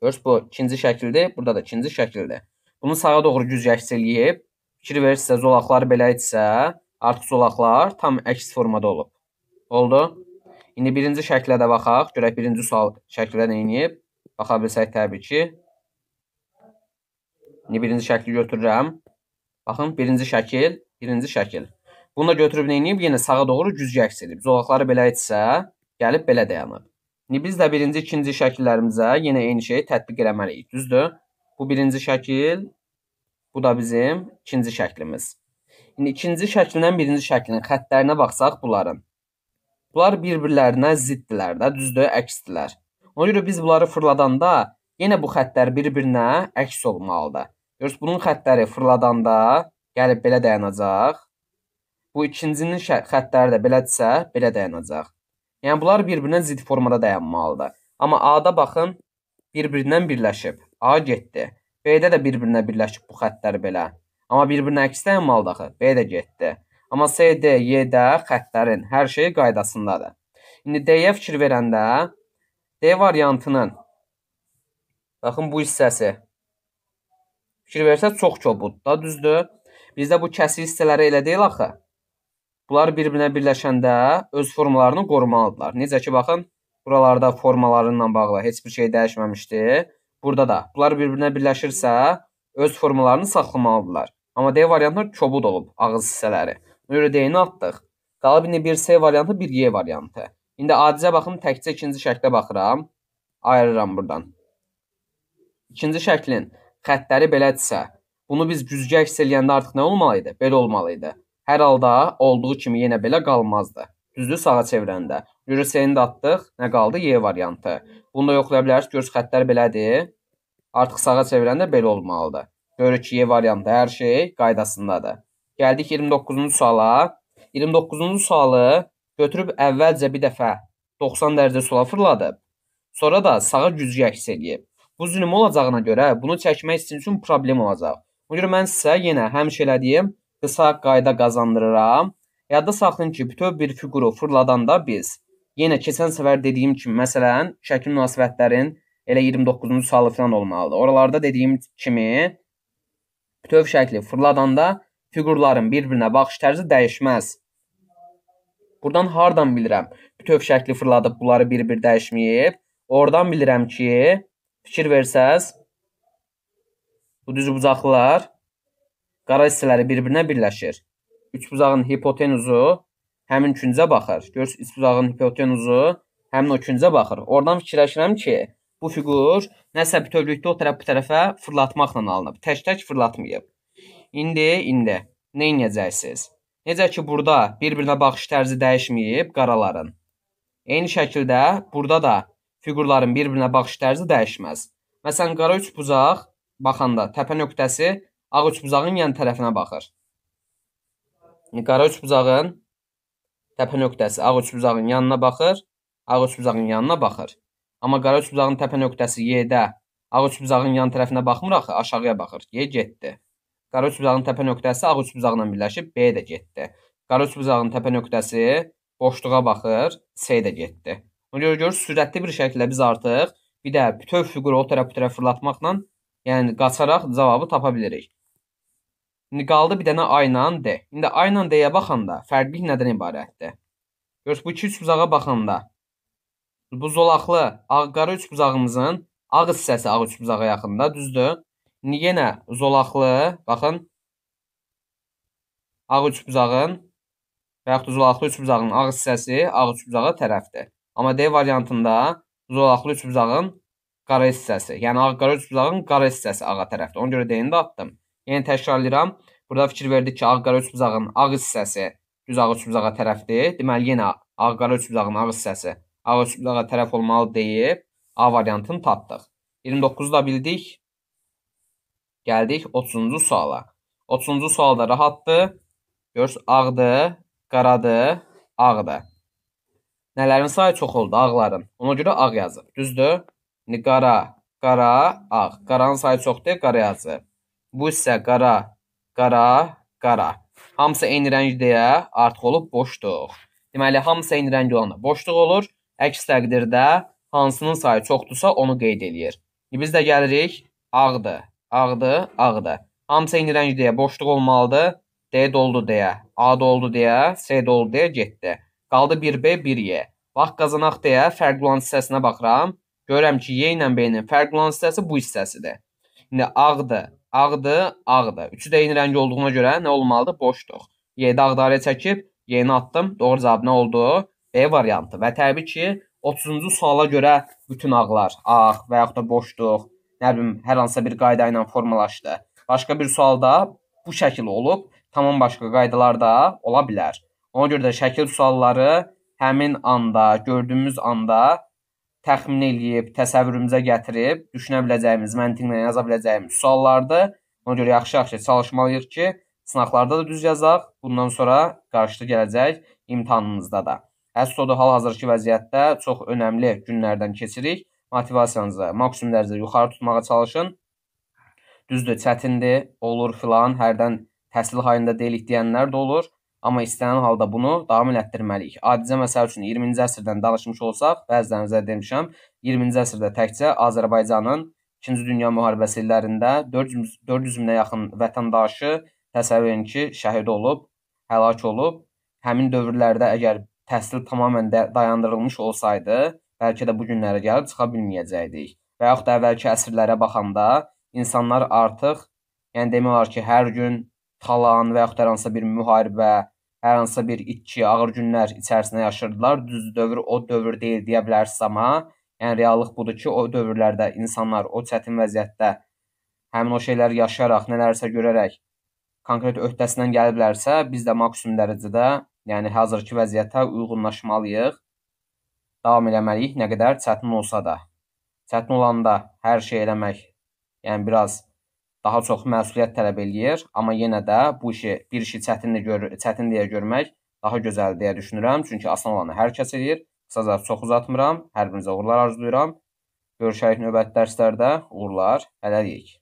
Görürsüz bu ikinci şəkildir. Burada da ikinci şəkildir. Bunu sağa doğru güz əks eləyib. Fikir verirsə zolaqları belə idisə, artıq zolaqlar tam əks formada olub. Oldu? İndi birinci şəklə də baxaq. Görək birinci sual şəklə nə edib. Baxa bilsək təbii ki. İndi birinci şəkli götürürəm. Baxın, birinci şəkil, birinci şəkil. Bunu da götürüb nə edib? Yenə sağa doğru güzgə əks edib. Zolaqları belə etsə, gəlib belə dayanıb. İndi biz də birinci, ikinci şəkillərimizə yenə eyni şeyi tətbiq eləməliyik, düzdür? Bu birinci şəkil, bu da bizim ikinci şəklimiz. İndi ikinci şəklindən birinci şəklin xəttlərinə baxsaq bunların. Bunlar bir-birlərinə ziddirlər də, düzdür, əksdirlər. Ona görə biz bunları fırladanda yenə bu xəttlər bir-birinə əks olmalıdır. Görürsüz, bunun xəttləri fırladanda gəlib belə dayanacaq. Bu ikincinin xəttləri də belədirsə, belə dayanacaq. Yəni bunlar bir-birinə zidd formada dayanmalıdır. Amma A-da baxın, bir-birindən birləşib. A getdi. B-də də bir-birinə birləşib bu xəttlər belə. Amma bir-birinə əks dayanmalıdır axı. B də getdi. Amma C, D, Y-də e, xəttlərin hər şeyi qaydasındadır. İndi D-yə fikir verəndə D variantının baxın bu hissəsi fikir versə çox kobuddur, düzdür? Bizdə bu kəsik hissələri elə deyil axı. Bunlar bir-birinə birləşəndə öz formalarını qorumalıdırlar. Necə ki, baxın, buralarda formalarından bağlı heç bir şey dəyişməmişdi. Burada da bunlar bir-birinə birləşirsə, öz formalarını saxlamalıdırlar. Amma D variantı kobud olub ağız hissələri. Növrə D-ni atdıq. Qalıb indi 1C variantı, 1Y variantı. İndi adicə baxım, təkcə ikinci şəklə baxıram. Ayırıram buradan. İkinci şəklin xətləri belədirsə, bunu biz güzgə əks eləyəndə artıq nə olmalı idi? Belə olmalı idi. Hər halda olduğu kimi yenə belə qalmazdı. Düzdür sağa çevrəndə. Yürüsəni də atdıq. Nə qaldı? Y variantı. Bunu da yoxlaya bilərsiniz. Görürsüz xəttlər belədir. Artıq sağa çevrəndə belə olmalıdır. Görürük ki, Y variantı hər şey qaydasındadır. Gəldik 29-cu suala. 29-cu sualı götürüb əvvəlcə bir dəfə 90 dərəcə sola fırladıb. Sonra da sağa gücü əks edib. Bu zülm olacağına görə bunu çəkmək sizin üçün problem olacaq. Ona görə mən sizə yenə həmişə elədiyim qısa qayda qazandırıram. Yadda saxlayın ki, bütöv bir fiquru fırladanda biz yenə keçən səfər dediyim kimi, məsələn, şəkil münasibətlərin elə 29-cu sualı falan olmalıdır. Oralarda dediyim kimi bütöv şəkli fırladanda fiqurların bir-birinə baxış tərzi dəyişməz. Burdan hardan bilirəm? Bütöv şəkli fırladıb bunları bir-bir dəyişməyib. Oradan bilirəm ki, fikir versəz bu düzü bucaqlılar Qara hissələri bir-birinə birləşir. Üçbucağın hipotenuzu həmin küncə baxır. Görürsüz, üçbucağın hipotenuzu həmin o küncə baxır. Oradan fikirləşirəm ki, bu fiqur nəsə bütövlükdə o tərəf bu tərəfə fırlatmaqla alınıb. Tək-tək fırlatmayıb. İndi, indi nə edəcəksiniz? Necə ki, burada bir-birinə baxış tərzi dəyişməyib qaraların. Eyni şəkildə burada da fiqurların bir-birinə baxış tərzi dəyişməz. Məsələn, qara üçbucaq baxanda təpə nöqtəsi ağ üçbucağın yan tərəfinə baxır. Qara üçbucağın təpə nöqtəsi ağ üçbucağın yanına baxır, ağ üçbucağın yanına baxır. Amma qara üçbucağın təpə nöqtəsi Y-də ağ üçbucağın yan tərəfinə baxmır axı, aşağıya baxır. Y getdi. Qara üçbucağın təpə nöqtəsi ağ üçbucaqla birləşib B də getdi. Qara üçbucağın təpə nöqtəsi boşluğa baxır, C də getdi. Ona görə görürsüz, sürətli bir şəkildə biz artıq bir də bütöv fiquru o tərəf bu tərəf fırlatmaqla, yəni qaçaraq cavabı tapa bilirik. İndi qaldı bir dənə A ilə D. İndi A ilə D-yə baxanda fərqlilik nədən ibarətdir? Görürsüz, bu iki üçbucağa baxanda bu zolaqlı ağqara üçbucağımızın ağ hissəsi ağ üçbucağa yaxında, düzdür? İndi yenə zolaqlı, baxın, ağ üçbucağın və yaxud da zolaqlı üçbucağın ağ hissəsi ağ üçbucağa tərəfdir. Amma D variantında zolaqlı üçbucağın qara hissəsi, yəni ağ qara üçbucağın qara hissəsi ağa tərəfdir. Ona görə D-ni də atdım. Yəni təkrarlayıram. Burada fikir verdik ki, ağ-qara üç bucağın ağ hissəsi düz ağ üç bucağa tərəfdir. Deməli yenə ağ-qara üç bucağın ağ hissəsi ağ üç bucağa tərəf olmalı deyib A variantını tapdıq. 29-u da bildik. Gəldik 30-cu suala. 30-cu sualda rahatdır. Görürsüz ağdır, qaradır, ağdır. Nələrin sayı çox oldu ağların. Ona görə ağ yazır. Düzdür? İndi qara, qara, ağ. Qaranın sayı çoxdur, qara yazır. Bu isə qara, qara, qara. Hamısı eyni rəngdəyə artıq olub boşluq. Deməli, hamısı eyni rəng olanda boşluq olur. Əks təqdirdə hansının sayı çoxdursa onu qeyd eləyir. Biz də gəlirik ağdır, ağdır, ağdır. Hamısı eyni rəngdəyə boşluq olmalıdır. D doldu deyə, A doldu deyə, C doldu deyə getdi. Qaldı 1B, 1Y. Vaxt qazanaq deyə fərqli olan hissəsinə baxıram. Görürəm ki, Y ilə B-nin fərqli olan hissəsi bu hissəsidir. İndi ağdır, Ağdır, ağdır. Üçü də eyni rəng olduğuna görə nə olmalıdır? Boşdur. 7 ağdarə çəkib yeni addım. Doğru cavab nə oldu? B variantı. Və təbii ki, 30-cu suala görə bütün ağlar ağ və yaxud da boşluq, nə bilim, hər hansısa bir qayda ilə formalaşdı. Başqa bir sualda bu şəkil olub, tamam başqa qaydalarda ola bilər. Ona görə də şəkil sualları həmin anda, gördüyümüz anda təxmin eləyib, təsəvvürümüzə gətirib, düşünə biləcəyimiz, məntiqlə yaza biləcəyimiz suallardır. Ona görə yaxşı-yaxşı çalışmalıyıq ki, sınaqlarda da düz yazaq, bundan sonra qarşıda gələcək imtahanımızda da. Əslində hal-hazırki vəziyyətdə çox önəmli günlərdən keçirik. Motivasiyanızı maksimum dərəcədə yuxarı tutmağa çalışın. Düzdür, çətindir, olur filan, hərdən təhsil hayında deyilik deyənlər də olur. Amma istənilən halda bunu davam elətdirməliyik. Adicə məsəl üçün 20-ci əsrdən danışmış olsaq, bəzilərinizə demişəm, 20-ci əsrdə təkcə Azərbaycanın 2-ci Dünya müharibəsi illərində 400 400 minə yaxın vətəndaşı təsəvvür edin ki, şəhid olub, həlak olub. Həmin dövrlərdə əgər təhsil tamamilə də dayandırılmış olsaydı, bəlkə də bu günlərə gəlib çıxa bilməyəcəkdik. Və yaxud da əvvəlki əsrlərə baxanda insanlar artıq Yəni demək olar ki, hər gün talan və yaxud hər hansısa bir müharibə, hər hansısa bir itki, ağır günlər içərisində yaşırdılar. Düz dövr o dövr deyil deyə bilərsiniz amma yəni reallıq budur ki, o dövrlərdə insanlar o çətin vəziyyətdə həmin o şeyləri yaşayaraq, nələrsə görərək konkret öhdəsindən gəliblərsə, biz də maksimum dərəcədə, yəni hazırki vəziyyətə uyğunlaşmalıyıq. Davam eləməliyik nə qədər çətin olsa da. Çətin olanda hər şey eləmək, yəni biraz daha çox məsuliyyət tələb eləyir, amma yenə də bu işi bir işi çətindir gör çətin deyə görmək daha gözəl deyə düşünürəm, çünki asan olanı hər kəs eləyir. Qısaca çox uzatmıram. Hər birinizə uğurlar arzulayıram. Görüşərik növbəti dərslərdə. Uğurlar. Hələlik.